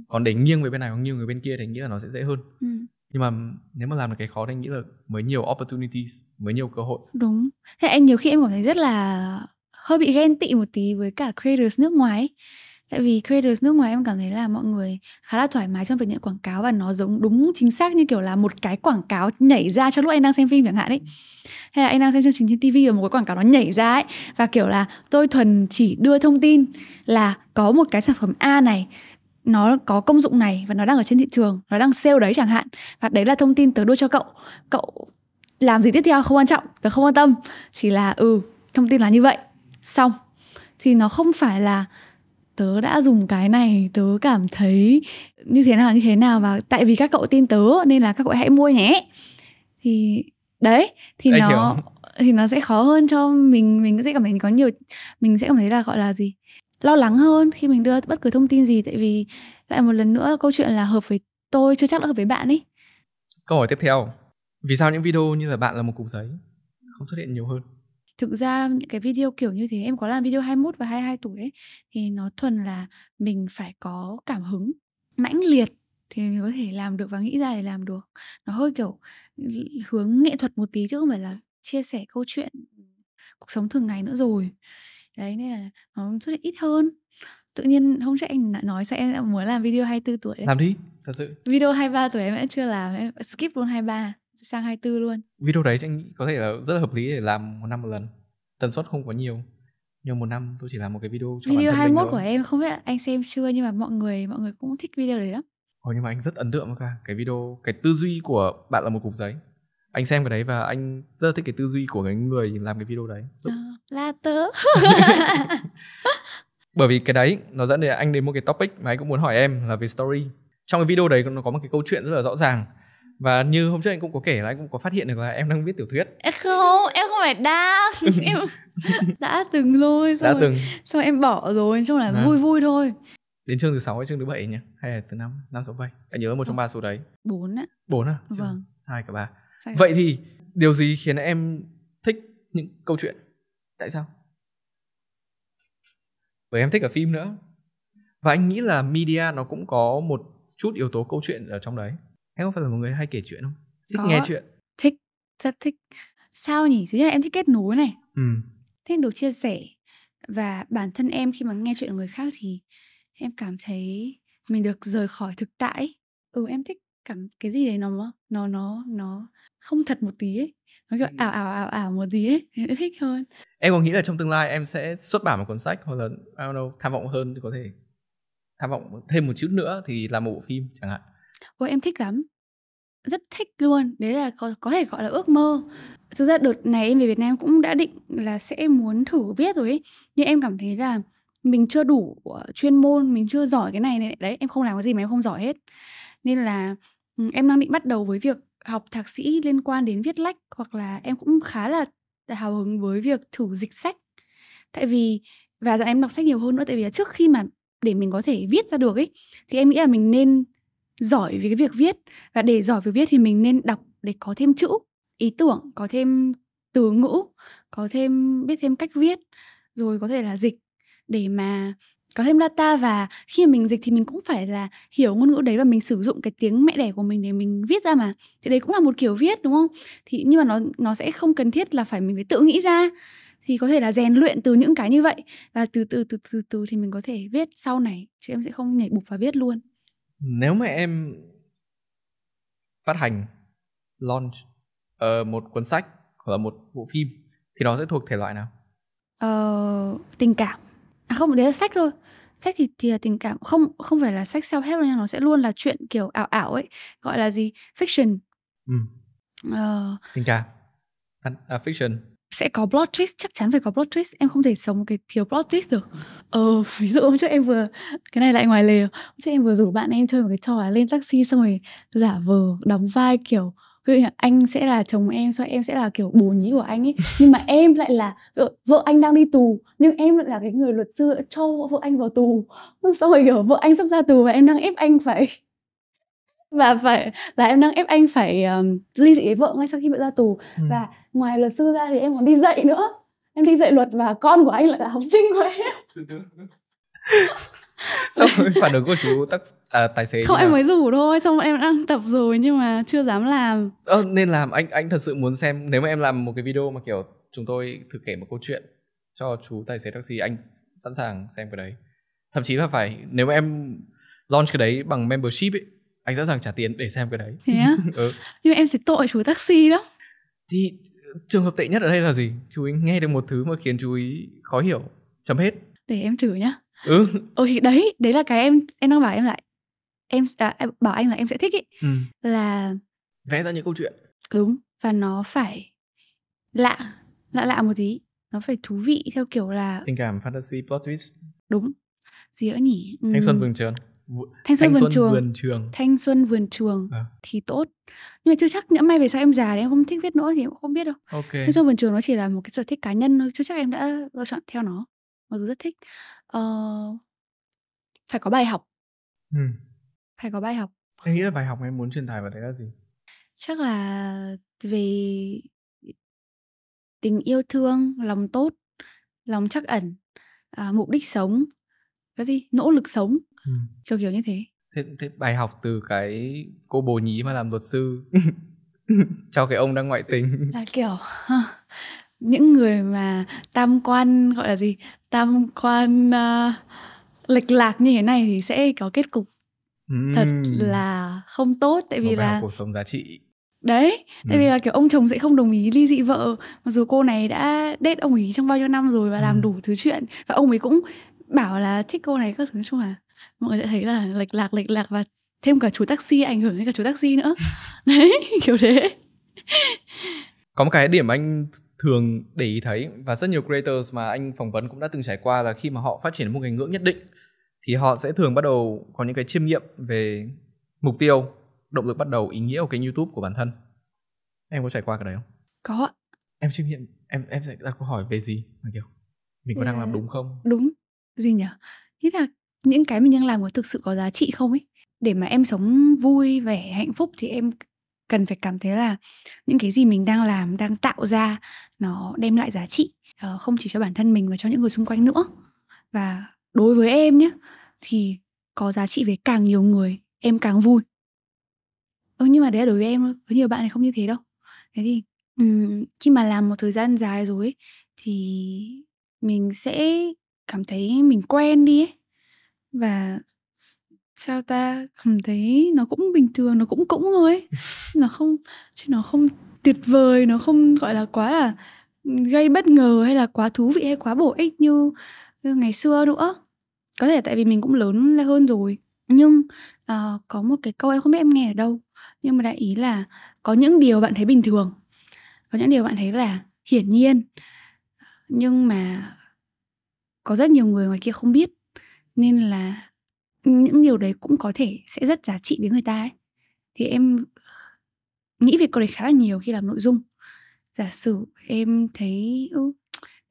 A: còn để nghiêng về bên này hoặc nghiêng về bên kia thì nghĩ là nó sẽ dễ hơn ừ. nhưng mà nếu mà làm được cái khó thì anh nghĩ là mới nhiều opportunities mới nhiều cơ hội
B: đúng thế anh nhiều khi em cảm thấy rất là hơi bị ghen tị một tí với cả creators nước ngoài ấy tại vì creators nước ngoài em cảm thấy là mọi người khá là thoải mái trong việc nhận quảng cáo và nó giống đúng chính xác như kiểu là một cái quảng cáo nhảy ra trong lúc anh đang xem phim chẳng hạn ấy hay là anh đang xem chương trình trên tivi và một cái quảng cáo nó nhảy ra ấy và kiểu là tôi thuần chỉ đưa thông tin là có một cái sản phẩm a này nó có công dụng này và nó đang ở trên thị trường nó đang sale đấy chẳng hạn và đấy là thông tin tớ đưa cho cậu cậu làm gì tiếp theo không quan trọng tớ không quan tâm chỉ là ừ thông tin là như vậy xong thì nó không phải là tớ đã dùng cái này tớ cảm thấy như thế nào như thế nào và tại vì các cậu tin tớ nên là các cậu hãy mua nhé thì đấy thì Anh nó hiểu. thì nó sẽ khó hơn cho mình mình sẽ cảm thấy có nhiều mình sẽ cảm thấy là gọi là gì lo lắng hơn khi mình đưa bất cứ thông tin gì tại vì lại một lần nữa câu chuyện là hợp với tôi chưa chắc là hợp với bạn ấy
A: câu hỏi tiếp theo vì sao những video như là bạn là một cục giấy không xuất hiện nhiều hơn
B: Thực ra những cái video kiểu như thế, em có làm video 21 và 22 tuổi ấy, thì nó thuần là mình phải có cảm hứng mãnh liệt thì mình có thể làm được và nghĩ ra để làm được. Nó hơi kiểu hướng nghệ thuật một tí chứ không phải là chia sẻ câu chuyện cuộc sống thường ngày nữa rồi. Đấy nên là nó xuất hiện ít hơn. Tự nhiên hôm trước anh lại nói sao em muốn làm video 24 tuổi đấy. Làm đi, thật sự. Video 23 tuổi em vẫn chưa làm, em skip luôn 23 sang 24 luôn
A: video đấy anh nghĩ có thể là rất là hợp lý để làm một năm một lần tần suất không có nhiều nhưng một năm tôi chỉ làm một cái video cho video 21 của
B: em không biết là anh xem chưa nhưng mà mọi người mọi người cũng thích video đấy lắm
A: Ồ, nhưng mà anh rất ấn tượng với cả cái video cái tư duy của bạn là một cục giấy anh xem cái đấy và anh rất thích cái tư duy của cái người làm cái video đấy rất... à, là tớ bởi vì cái đấy nó dẫn đến anh đến một cái topic mà anh cũng muốn hỏi em là về story trong cái video đấy nó có một cái câu chuyện rất là rõ ràng và như hôm trước anh cũng có kể là anh cũng có phát hiện được là em đang viết tiểu thuyết
B: em không em không phải đang em đã từng rồi xong đã rồi, từng xong em bỏ rồi chung là à. vui vui thôi
A: đến chương thứ sáu hay chương thứ bảy nhỉ hay là từ năm năm sáu bảy anh nhớ một trong ờ. ba số đấy bốn á bốn à chương vâng sai cả ba vậy thì điều gì khiến em thích những câu chuyện tại sao bởi em thích cả phim nữa và anh nghĩ là media nó cũng có một chút yếu tố câu chuyện ở trong đấy em có phải là một người hay kể chuyện không thích có. nghe chuyện
B: thích rất thích sao nhỉ thứ nhất là em thích kết nối này ừ. thích được chia sẻ và bản thân em khi mà nghe chuyện của người khác thì em cảm thấy mình được rời khỏi thực tại ừ em thích cảm cái gì đấy nó nó nó nó không thật một tí ấy nó kiểu ừ. ảo ảo ảo ảo một tí ấy em thích hơn
A: em có nghĩ là trong tương lai em sẽ xuất bản một cuốn sách hoặc là I don't know tham vọng hơn thì có thể tham vọng thêm một chút nữa thì làm một bộ phim chẳng hạn
B: Ôi em thích lắm. Rất thích luôn, đấy là có có thể gọi là ước mơ. Thực ra đợt này em về Việt Nam cũng đã định là sẽ muốn thử viết rồi ấy, nhưng em cảm thấy là mình chưa đủ ờ, chuyên môn, mình chưa giỏi cái này này đấy, em không làm cái gì mà em không giỏi hết. Nên là ừ, em đang định bắt đầu với việc học thạc sĩ liên quan đến viết lách hoặc là em cũng khá là hào hứng với việc thử dịch sách. Tại vì và dạo em đọc sách nhiều hơn nữa tại vì là trước khi mà để mình có thể viết ra được ấy thì em nghĩ là mình nên giỏi với cái việc viết và để giỏi việc viết thì mình nên đọc để có thêm chữ ý tưởng có thêm từ ngữ có thêm biết thêm cách viết rồi có thể là dịch để mà có thêm data và khi mà mình dịch thì mình cũng phải là hiểu ngôn ngữ đấy và mình sử dụng cái tiếng mẹ đẻ của mình để mình viết ra mà thì đấy cũng là một kiểu viết đúng không thì nhưng mà nó nó sẽ không cần thiết là phải mình phải tự nghĩ ra thì có thể là rèn luyện từ những cái như vậy và từ từ từ từ từ thì mình có thể viết sau này chứ em sẽ không nhảy bục và viết luôn
A: nếu mà em phát hành launch uh, một cuốn sách hoặc là một bộ phim thì nó sẽ thuộc thể loại nào
B: ờ, tình cảm à không đấy là sách thôi sách thì thì là tình cảm không không phải là sách self help nha nó sẽ luôn là chuyện kiểu ảo ảo ấy gọi là gì fiction ừ. ờ...
A: tình cảm à, fiction
B: sẽ có plot twist chắc chắn phải có plot twist em không thể sống cái thiếu plot twist được ờ ví dụ hôm trước em vừa cái này lại ngoài lề hôm trước em vừa rủ bạn em chơi một cái trò là lên taxi xong rồi giả vờ đóng vai kiểu ví dụ anh sẽ là chồng em sau em sẽ là kiểu bồ nhí của anh ấy nhưng mà em lại là vợ anh đang đi tù nhưng em lại là cái người luật sư cho vợ anh vào tù xong rồi kiểu vợ anh sắp ra tù và em đang ép anh phải và phải là em đang ép anh phải um, ly dị với vợ ngay sau khi vợ ra tù ừ. và ngoài luật sư ra thì em còn đi dạy nữa em đi dạy luật và con của anh lại là học sinh của em xong
A: phản ứng của chú tắc à, tài xế không em mới
B: rủ thôi xong em đang tập rồi nhưng mà chưa dám làm
A: ờ, nên làm anh anh thật sự muốn xem nếu mà em làm một cái video mà kiểu chúng tôi thử kể một câu chuyện cho chú tài xế taxi anh sẵn sàng xem cái đấy thậm chí là phải nếu mà em launch cái đấy bằng membership ấy anh sẵn sàng trả tiền để xem cái đấy thế á ừ.
B: nhưng mà em sẽ tội chú taxi đó thì
A: trường hợp tệ nhất ở đây là gì chú ý nghe được một thứ mà khiến chú ý khó hiểu chấm hết
B: để em thử nhá ừ ừ thì đấy đấy là cái em em đang bảo em lại em à, em bảo anh là em sẽ thích ý ừ. là
A: vẽ ra những câu chuyện
B: đúng và nó phải lạ lạ lạ một tí nó phải thú vị theo kiểu là
A: tình cảm fantasy plot twist
B: đúng gì nữa nhỉ ừ. thanh xuân vừng
A: trơn thanh xuân, thanh xuân vườn, trường. vườn trường
B: thanh xuân vườn trường à. thì tốt nhưng mà chưa chắc nhỡ may về sau em già đấy em không thích viết nữa thì em cũng không biết đâu okay. thanh xuân vườn trường nó chỉ là một cái sở thích cá nhân thôi chưa chắc em đã lựa chọn theo nó mặc dù rất thích ờ, phải có bài học ừ. phải có bài học
A: em nghĩ là bài học em muốn truyền tải vào đấy là gì
B: chắc là về tình yêu thương lòng tốt lòng trắc ẩn à, mục đích sống cái gì nỗ lực sống ừ. kiểu kiểu như thế.
A: thế thế bài học từ cái cô bồ nhí mà làm luật sư cho cái ông đang ngoại tình là
B: kiểu những người mà tam quan gọi là gì tam quan uh, lệch lạc như thế này thì sẽ có kết cục uhm. thật là không tốt tại vì Một là cuộc
A: sống giá trị
B: đấy tại uhm. vì là kiểu ông chồng sẽ không đồng ý ly dị vợ mặc dù cô này đã đết ông ấy trong bao nhiêu năm rồi và uhm. làm đủ thứ chuyện và ông ấy cũng bảo là thích cô này các thứ nói chung là mọi người sẽ thấy là lệch lạc lệch lạc và thêm cả chú taxi ảnh hưởng đến cả chú taxi nữa đấy kiểu thế
A: có một cái điểm anh thường để ý thấy và rất nhiều creators mà anh phỏng vấn cũng đã từng trải qua là khi mà họ phát triển một ngành ngưỡng nhất định thì họ sẽ thường bắt đầu có những cái chiêm nghiệm về mục tiêu động lực bắt đầu ý nghĩa của kênh youtube của bản thân em có trải qua cái đấy không có em chiêm nghiệm em em sẽ đặt câu hỏi về gì mà kiểu mình có đang làm dạ. đúng không
B: đúng gì nhỉ thế là những cái mình đang làm có thực sự có giá trị không ấy để mà em sống vui vẻ hạnh phúc thì em cần phải cảm thấy là những cái gì mình đang làm đang tạo ra nó đem lại giá trị ờ, không chỉ cho bản thân mình mà cho những người xung quanh nữa và đối với em nhé thì có giá trị với càng nhiều người em càng vui ừ, nhưng mà đấy là đối với em với nhiều bạn thì không như thế đâu thế thì um, khi mà làm một thời gian dài rồi ấy, thì mình sẽ cảm thấy mình quen đi ấy và sao ta cảm thấy nó cũng bình thường nó cũng cũng thôi nó không chứ nó không tuyệt vời nó không gọi là quá là gây bất ngờ hay là quá thú vị hay quá bổ ích như, như ngày xưa nữa có thể tại vì mình cũng lớn hơn rồi nhưng uh, có một cái câu em không biết em nghe ở đâu nhưng mà đại ý là có những điều bạn thấy bình thường có những điều bạn thấy là hiển nhiên nhưng mà có rất nhiều người ngoài kia không biết nên là những điều đấy cũng có thể sẽ rất giá trị với người ta ấy thì em nghĩ về câu đấy khá là nhiều khi làm nội dung giả sử em thấy ừ,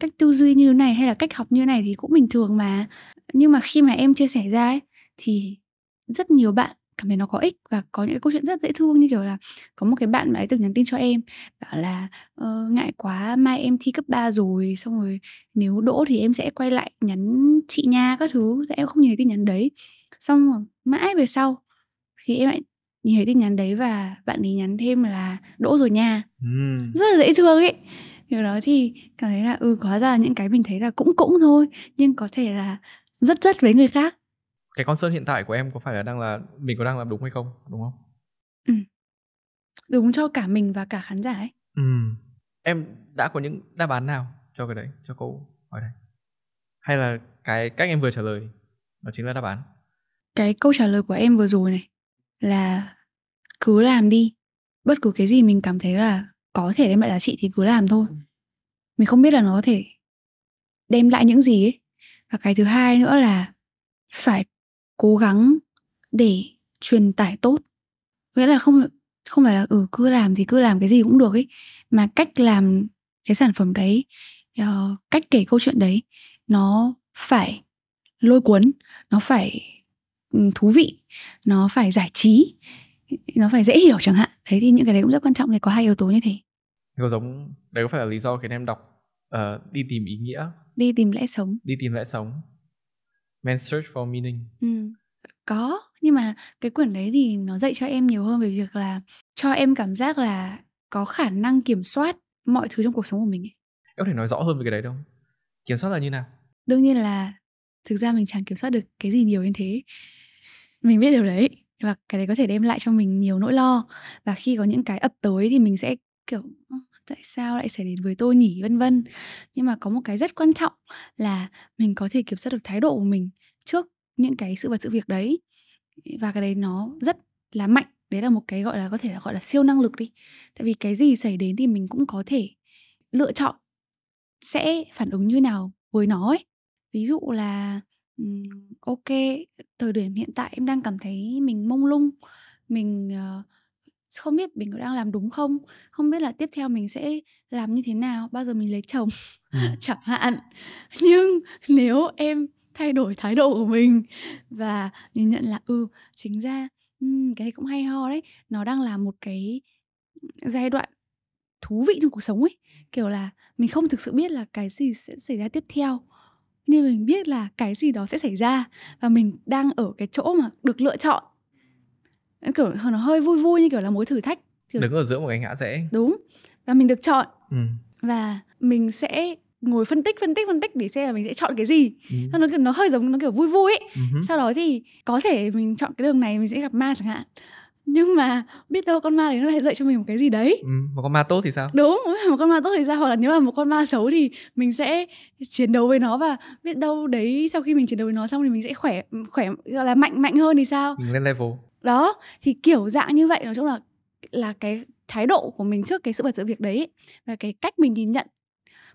B: cách tư duy như thế này hay là cách học như thế này thì cũng bình thường mà nhưng mà khi mà em chia sẻ ra ấy, thì rất nhiều bạn cảm thấy nó có ích và có những cái câu chuyện rất dễ thương như kiểu là có một cái bạn mà ấy từng nhắn tin cho em bảo là ờ, ngại quá mai em thi cấp 3 rồi xong rồi nếu đỗ thì em sẽ quay lại nhắn chị nha các thứ em không nhìn thấy tin nhắn đấy xong rồi mãi về sau thì em lại nhìn thấy tin nhắn đấy và bạn ấy nhắn thêm là đỗ rồi nha ừ. rất là dễ thương ấy điều đó thì cảm thấy là ừ hóa ra những cái mình thấy là cũng cũng thôi nhưng có thể là rất rất với người khác
A: cái concern hiện tại của em có phải là đang là mình có đang làm đúng hay không đúng không ừ
B: đúng cho cả mình và cả khán giả ấy
A: ừ em đã có những đáp án nào cho cái đấy cho câu hỏi này hay là cái cách em vừa trả lời đó chính là đáp án
B: cái câu trả lời của em vừa rồi này là cứ làm đi bất cứ cái gì mình cảm thấy là có thể đem lại giá trị thì cứ làm thôi ừ. mình không biết là nó có thể đem lại những gì ấy và cái thứ hai nữa là phải cố gắng để truyền tải tốt nghĩa là không không phải là ừ cứ làm thì cứ làm cái gì cũng được ấy mà cách làm cái sản phẩm đấy ờ, cách kể câu chuyện đấy nó phải lôi cuốn nó phải ừ, thú vị nó phải giải trí nó phải dễ hiểu chẳng hạn thế thì những cái đấy cũng rất quan trọng để có hai yếu tố như thế
A: có giống đấy có phải là lý do khiến em đọc uh, đi tìm ý nghĩa
B: đi tìm lẽ sống
A: đi tìm lẽ sống Man's Search for Meaning
B: ừ. có nhưng mà cái quyển đấy thì nó dạy cho em nhiều hơn về việc là cho em cảm giác là có khả năng kiểm soát mọi thứ trong cuộc sống của mình ấy.
A: em có thể nói rõ hơn về cái đấy không kiểm soát là như nào
B: đương nhiên là thực ra mình chẳng kiểm soát được cái gì nhiều như thế mình biết điều đấy và cái đấy có thể đem lại cho mình nhiều nỗi lo và khi có những cái ập tới thì mình sẽ kiểu tại sao lại xảy đến với tôi nhỉ vân vân nhưng mà có một cái rất quan trọng là mình có thể kiểm soát được thái độ của mình trước những cái sự vật sự việc đấy và cái đấy nó rất là mạnh đấy là một cái gọi là có thể là gọi là siêu năng lực đi tại vì cái gì xảy đến thì mình cũng có thể lựa chọn sẽ phản ứng như nào với nó ấy ví dụ là ok thời điểm hiện tại em đang cảm thấy mình mông lung mình uh, không biết mình có đang làm đúng không không biết là tiếp theo mình sẽ làm như thế nào bao giờ mình lấy chồng ừ. chẳng hạn nhưng nếu em thay đổi thái độ của mình và nhìn nhận là ừ chính ra ừ, cái này cũng hay ho đấy nó đang là một cái giai đoạn thú vị trong cuộc sống ấy kiểu là mình không thực sự biết là cái gì sẽ xảy ra tiếp theo nhưng mình biết là cái gì đó sẽ xảy ra và mình đang ở cái chỗ mà được lựa chọn kiểu nó hơi vui vui như kiểu là mối thử thách kiểu... đứng
A: ở giữa một cái ngã rẽ
B: đúng và mình được chọn ừ. và mình sẽ ngồi phân tích phân tích phân tích để xem là mình sẽ chọn cái gì ừ. Xong nó nó hơi giống nó kiểu vui vui ấy ừ. sau đó thì có thể mình chọn cái đường này mình sẽ gặp ma chẳng hạn nhưng mà biết đâu con ma đấy nó lại dạy cho mình một cái gì đấy ừ,
A: một con ma tốt thì sao
B: đúng một con ma tốt thì sao hoặc là nếu là một con ma xấu thì mình sẽ chiến đấu với nó và biết đâu đấy sau khi mình chiến đấu với nó xong thì mình sẽ khỏe khỏe là mạnh mạnh hơn thì sao mình lên level đó thì kiểu dạng như vậy nói chung là là cái thái độ của mình trước cái sự vật sự việc đấy và cái cách mình nhìn nhận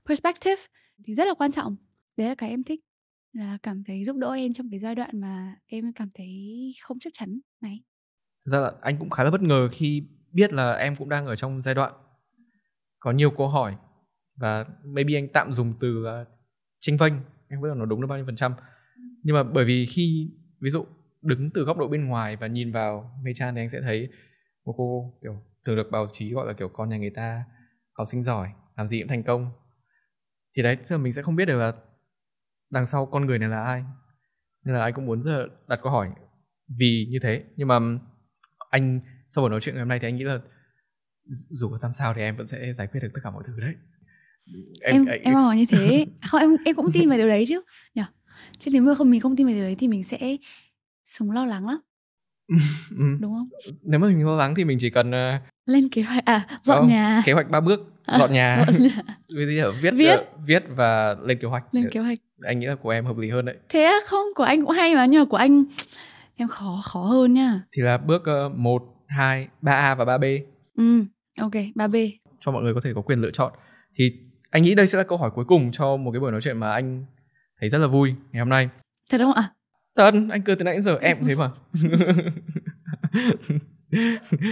B: perspective thì rất là quan trọng đấy là cái em thích là cảm thấy giúp đỡ em trong cái giai đoạn mà em cảm thấy không chắc chắn này
A: thực ra là anh cũng khá là bất ngờ khi biết là em cũng đang ở trong giai đoạn có nhiều câu hỏi và maybe anh tạm dùng từ là tranh vênh em không biết là nó đúng được bao nhiêu phần trăm nhưng mà bởi vì khi ví dụ đứng từ góc độ bên ngoài và nhìn vào Mechan thì anh sẽ thấy một cô kiểu thường được báo chí gọi là kiểu con nhà người ta học sinh giỏi làm gì cũng thành công thì đấy giờ mình sẽ không biết được là đằng sau con người này là ai nên là anh cũng muốn giờ đặt câu hỏi vì như thế nhưng mà anh sau buổi nói chuyện ngày hôm nay thì anh nghĩ là dù có làm sao thì em vẫn sẽ giải quyết được tất cả mọi thứ đấy
B: em em, em, em hỏi như thế không em em cũng tin vào điều đấy chứ nhỉ Chứ nếu mưa không mình không tin vào điều đấy thì mình sẽ sống lo lắng lắm ừ. đúng không
A: nếu mà mình lo lắng thì mình chỉ cần ờ,
B: lên kế hoạch à dọn không, nhà
A: kế hoạch ba bước à, dọn à, nhà bây giờ viết viết ờ, viết và lên kế hoạch lên kế hoạch anh nghĩ là của em hợp lý hơn đấy
B: thế không của anh cũng hay mà nhưng mà của anh em khó khó hơn nha
A: thì là bước uh, 1, 2, 3 a và 3 b
B: ừ ok 3 b
A: cho mọi người có thể có quyền lựa chọn thì anh nghĩ đây sẽ là câu hỏi cuối cùng cho một cái buổi nói chuyện mà anh thấy rất là vui ngày hôm nay thật không ạ thật anh cười từ nãy đến giờ em cũng thế mà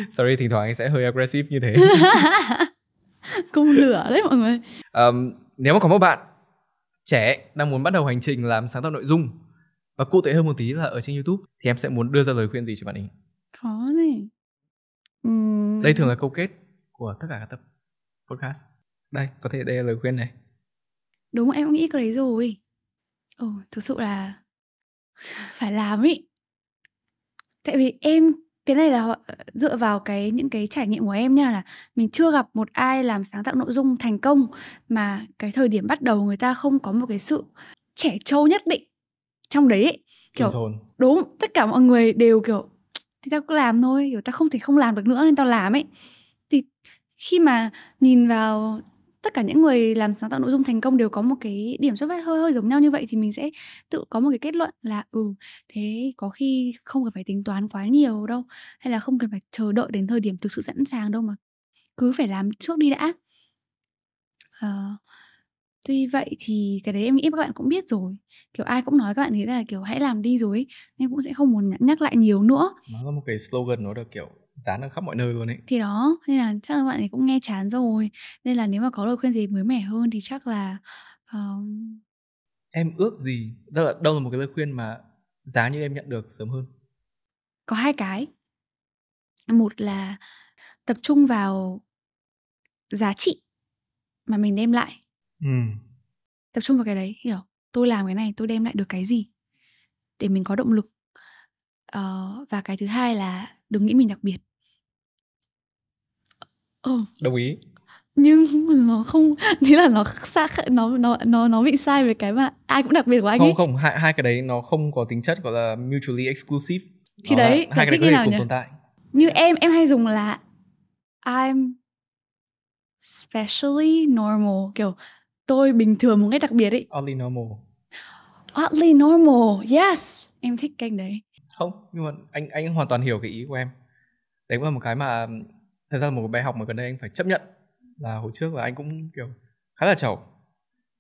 A: sorry thỉnh thoảng anh sẽ hơi aggressive như thế
B: cung lửa đấy mọi người
A: um, nếu mà có một bạn trẻ đang muốn bắt đầu hành trình làm sáng tạo nội dung và cụ thể hơn một tí là ở trên youtube thì em sẽ muốn đưa ra lời khuyên gì cho bạn ấy
B: khó này đây thường
A: là câu kết của tất cả các tập podcast đây có thể đây là lời khuyên này
B: đúng em cũng nghĩ cái đấy rồi ồ thực sự là phải làm ý tại vì em cái này là ờ, dựa vào cái những cái trải nghiệm của em nha là mình chưa gặp một ai làm sáng tạo nội dung thành công mà cái thời điểm bắt đầu người ta không có một cái sự trẻ trâu nhất định trong đấy ấy. kiểu đúng tất cả mọi người đều kiểu thì tao cứ làm thôi kiểu tao không thể không làm được nữa nên tao làm ấy thì khi mà nhìn vào tất cả những người làm sáng tạo nội dung thành công đều có một cái điểm xuất phát hơi hơi giống nhau như vậy thì mình sẽ tự có một cái kết luận là ừ thế có khi không cần phải tính toán quá nhiều đâu hay là không cần phải chờ đợi đến thời điểm thực sự sẵn sàng đâu mà cứ phải làm trước đi đã uh, Tuy vậy thì cái đấy em nghĩ các bạn cũng biết rồi Kiểu ai cũng nói các bạn nghĩ là kiểu hãy làm đi rồi ấy. Nên cũng sẽ không muốn nhắc lại nhiều nữa
A: Nó có một cái slogan nó được kiểu dán ở khắp mọi nơi luôn ấy
B: thì đó nên là chắc là bạn ấy cũng nghe chán rồi nên là nếu mà có lời khuyên gì mới mẻ hơn thì chắc là um...
A: em ước gì đâu là, đâu là một cái lời khuyên mà giá như em nhận được sớm hơn
B: có hai cái một là tập trung vào giá trị mà mình đem lại ừ. tập trung vào cái đấy hiểu tôi làm cái này tôi đem lại được cái gì để mình có động lực uh, và cái thứ hai là đừng nghĩ mình đặc biệt oh. đồng ý nhưng nó không nghĩa là nó xa nó nó nó nó bị sai về cái mà ai cũng đặc biệt của anh không ấy.
A: không hai hai cái đấy nó không có tính chất gọi là mutually exclusive thì nó đấy là, hai cái đấy có thể cùng nhỉ? tồn tại
B: như em em hay dùng là I'm specially normal kiểu tôi bình thường một cách đặc biệt ấy oddly normal oddly normal yes em thích kênh đấy
A: không nhưng mà anh anh hoàn toàn hiểu cái ý của em đấy cũng là một cái mà thật ra là một cái bài học mà gần đây anh phải chấp nhận là hồi trước là anh cũng kiểu khá là trầu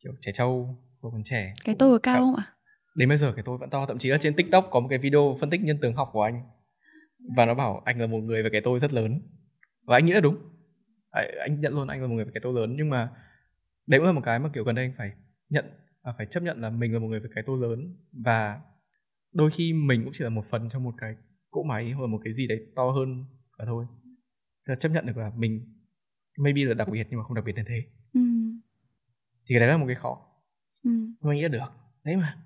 A: kiểu trẻ trâu hồi còn trẻ
B: cái tôi của cao khá... không ạ
A: đến bây giờ cái tôi vẫn to thậm chí là trên tiktok có một cái video phân tích nhân tướng học của anh và nó bảo anh là một người về cái tôi rất lớn và anh nghĩ là đúng anh nhận luôn anh là một người về cái tôi lớn nhưng mà đấy cũng là một cái mà kiểu gần đây anh phải nhận và phải chấp nhận là mình là một người về cái tôi lớn và đôi khi mình cũng chỉ là một phần trong một cái cỗ máy hoặc là một cái gì đấy to hơn cả thôi là chấp nhận được là mình maybe là đặc biệt nhưng mà không đặc biệt đến thế ừ. thì cái đấy là một cái khó ừ. nhưng mà nghĩ được đấy mà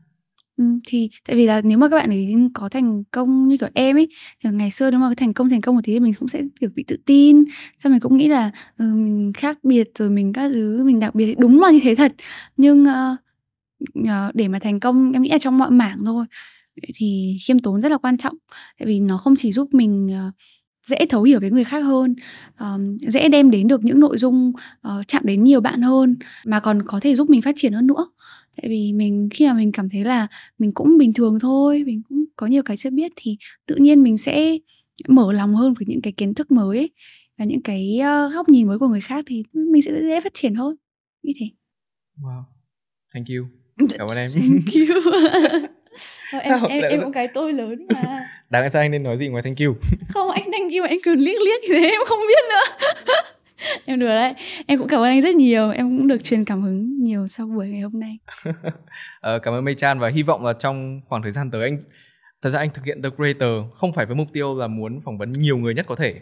B: ừ, thì tại vì là nếu mà các bạn ấy có thành công như kiểu em ấy thì ngày xưa nếu mà thành công thành công một tí thì mình cũng sẽ kiểu bị tự tin xong mình cũng nghĩ là ừ, mình khác biệt rồi mình các thứ mình đặc biệt đúng là như thế thật nhưng uh, để mà thành công em nghĩ là trong mọi mảng thôi thì khiêm tốn rất là quan trọng tại vì nó không chỉ giúp mình ờ, dễ thấu hiểu với người khác hơn dễ đem đến được những nội dung ờ, chạm đến nhiều bạn hơn mà còn có thể giúp mình phát triển hơn nữa tại vì mình khi mà mình cảm thấy là mình cũng bình thường thôi mình cũng có nhiều cái chưa biết thì tự nhiên mình sẽ mở lòng hơn với những cái kiến thức mới ấy, và những cái ờ, góc nhìn mới của người khác thì mình sẽ dễ phát triển hơn như thế wow
A: thank you cảm ơn em thank you
B: Ờ, em sao? em, em cũng cái tôi lớn mà
A: đáng lẽ sao anh nên nói gì ngoài thank you
B: không anh thank you mà anh cứ liếc liếc như thế em không biết nữa em được đấy em cũng cảm ơn anh rất nhiều em cũng được truyền cảm hứng nhiều sau buổi ngày hôm nay
A: ờ, cảm ơn Mei Chan và hy vọng là trong khoảng thời gian tới anh thật ra anh thực hiện The Creator không phải với mục tiêu là muốn phỏng vấn nhiều người nhất có thể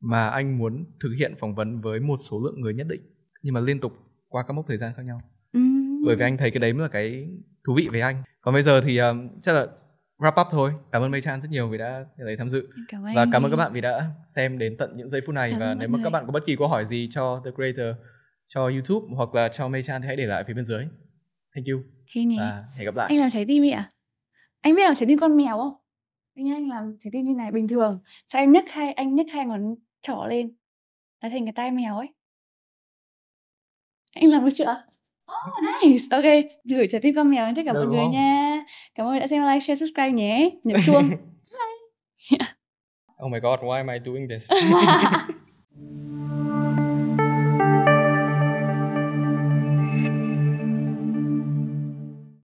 A: mà anh muốn thực hiện phỏng vấn với một số lượng người nhất định nhưng mà liên tục qua các mốc thời gian khác nhau ừ. bởi vì anh thấy cái đấy mới là cái thú vị với anh còn bây giờ thì um, chắc là wrap up thôi cảm ơn Mây Chan rất nhiều vì đã lấy tham dự cảm và cảm ơn các bạn vì đã xem đến tận những giây phút này cảm và nếu mà các bạn có bất kỳ câu hỏi gì cho The Creator cho YouTube hoặc là cho Mây Chan thì hãy để lại phía bên dưới thank you Thế và hẹn gặp lại anh làm
B: trái tim ý ạ à? anh biết làm trái tim con mèo không anh anh làm trái tim như này bình thường sao em nhấc hai anh nhấc hai ngón trỏ lên là thành cái tay mèo ấy anh làm được chưa Oh, nice. Ok, gửi trái tim con mèo tất cả Được mọi người không? nha. Cảm ơn đã xem like, share, subscribe nhé. Nhấn chuông. yeah.
A: Oh my god, why am I doing this?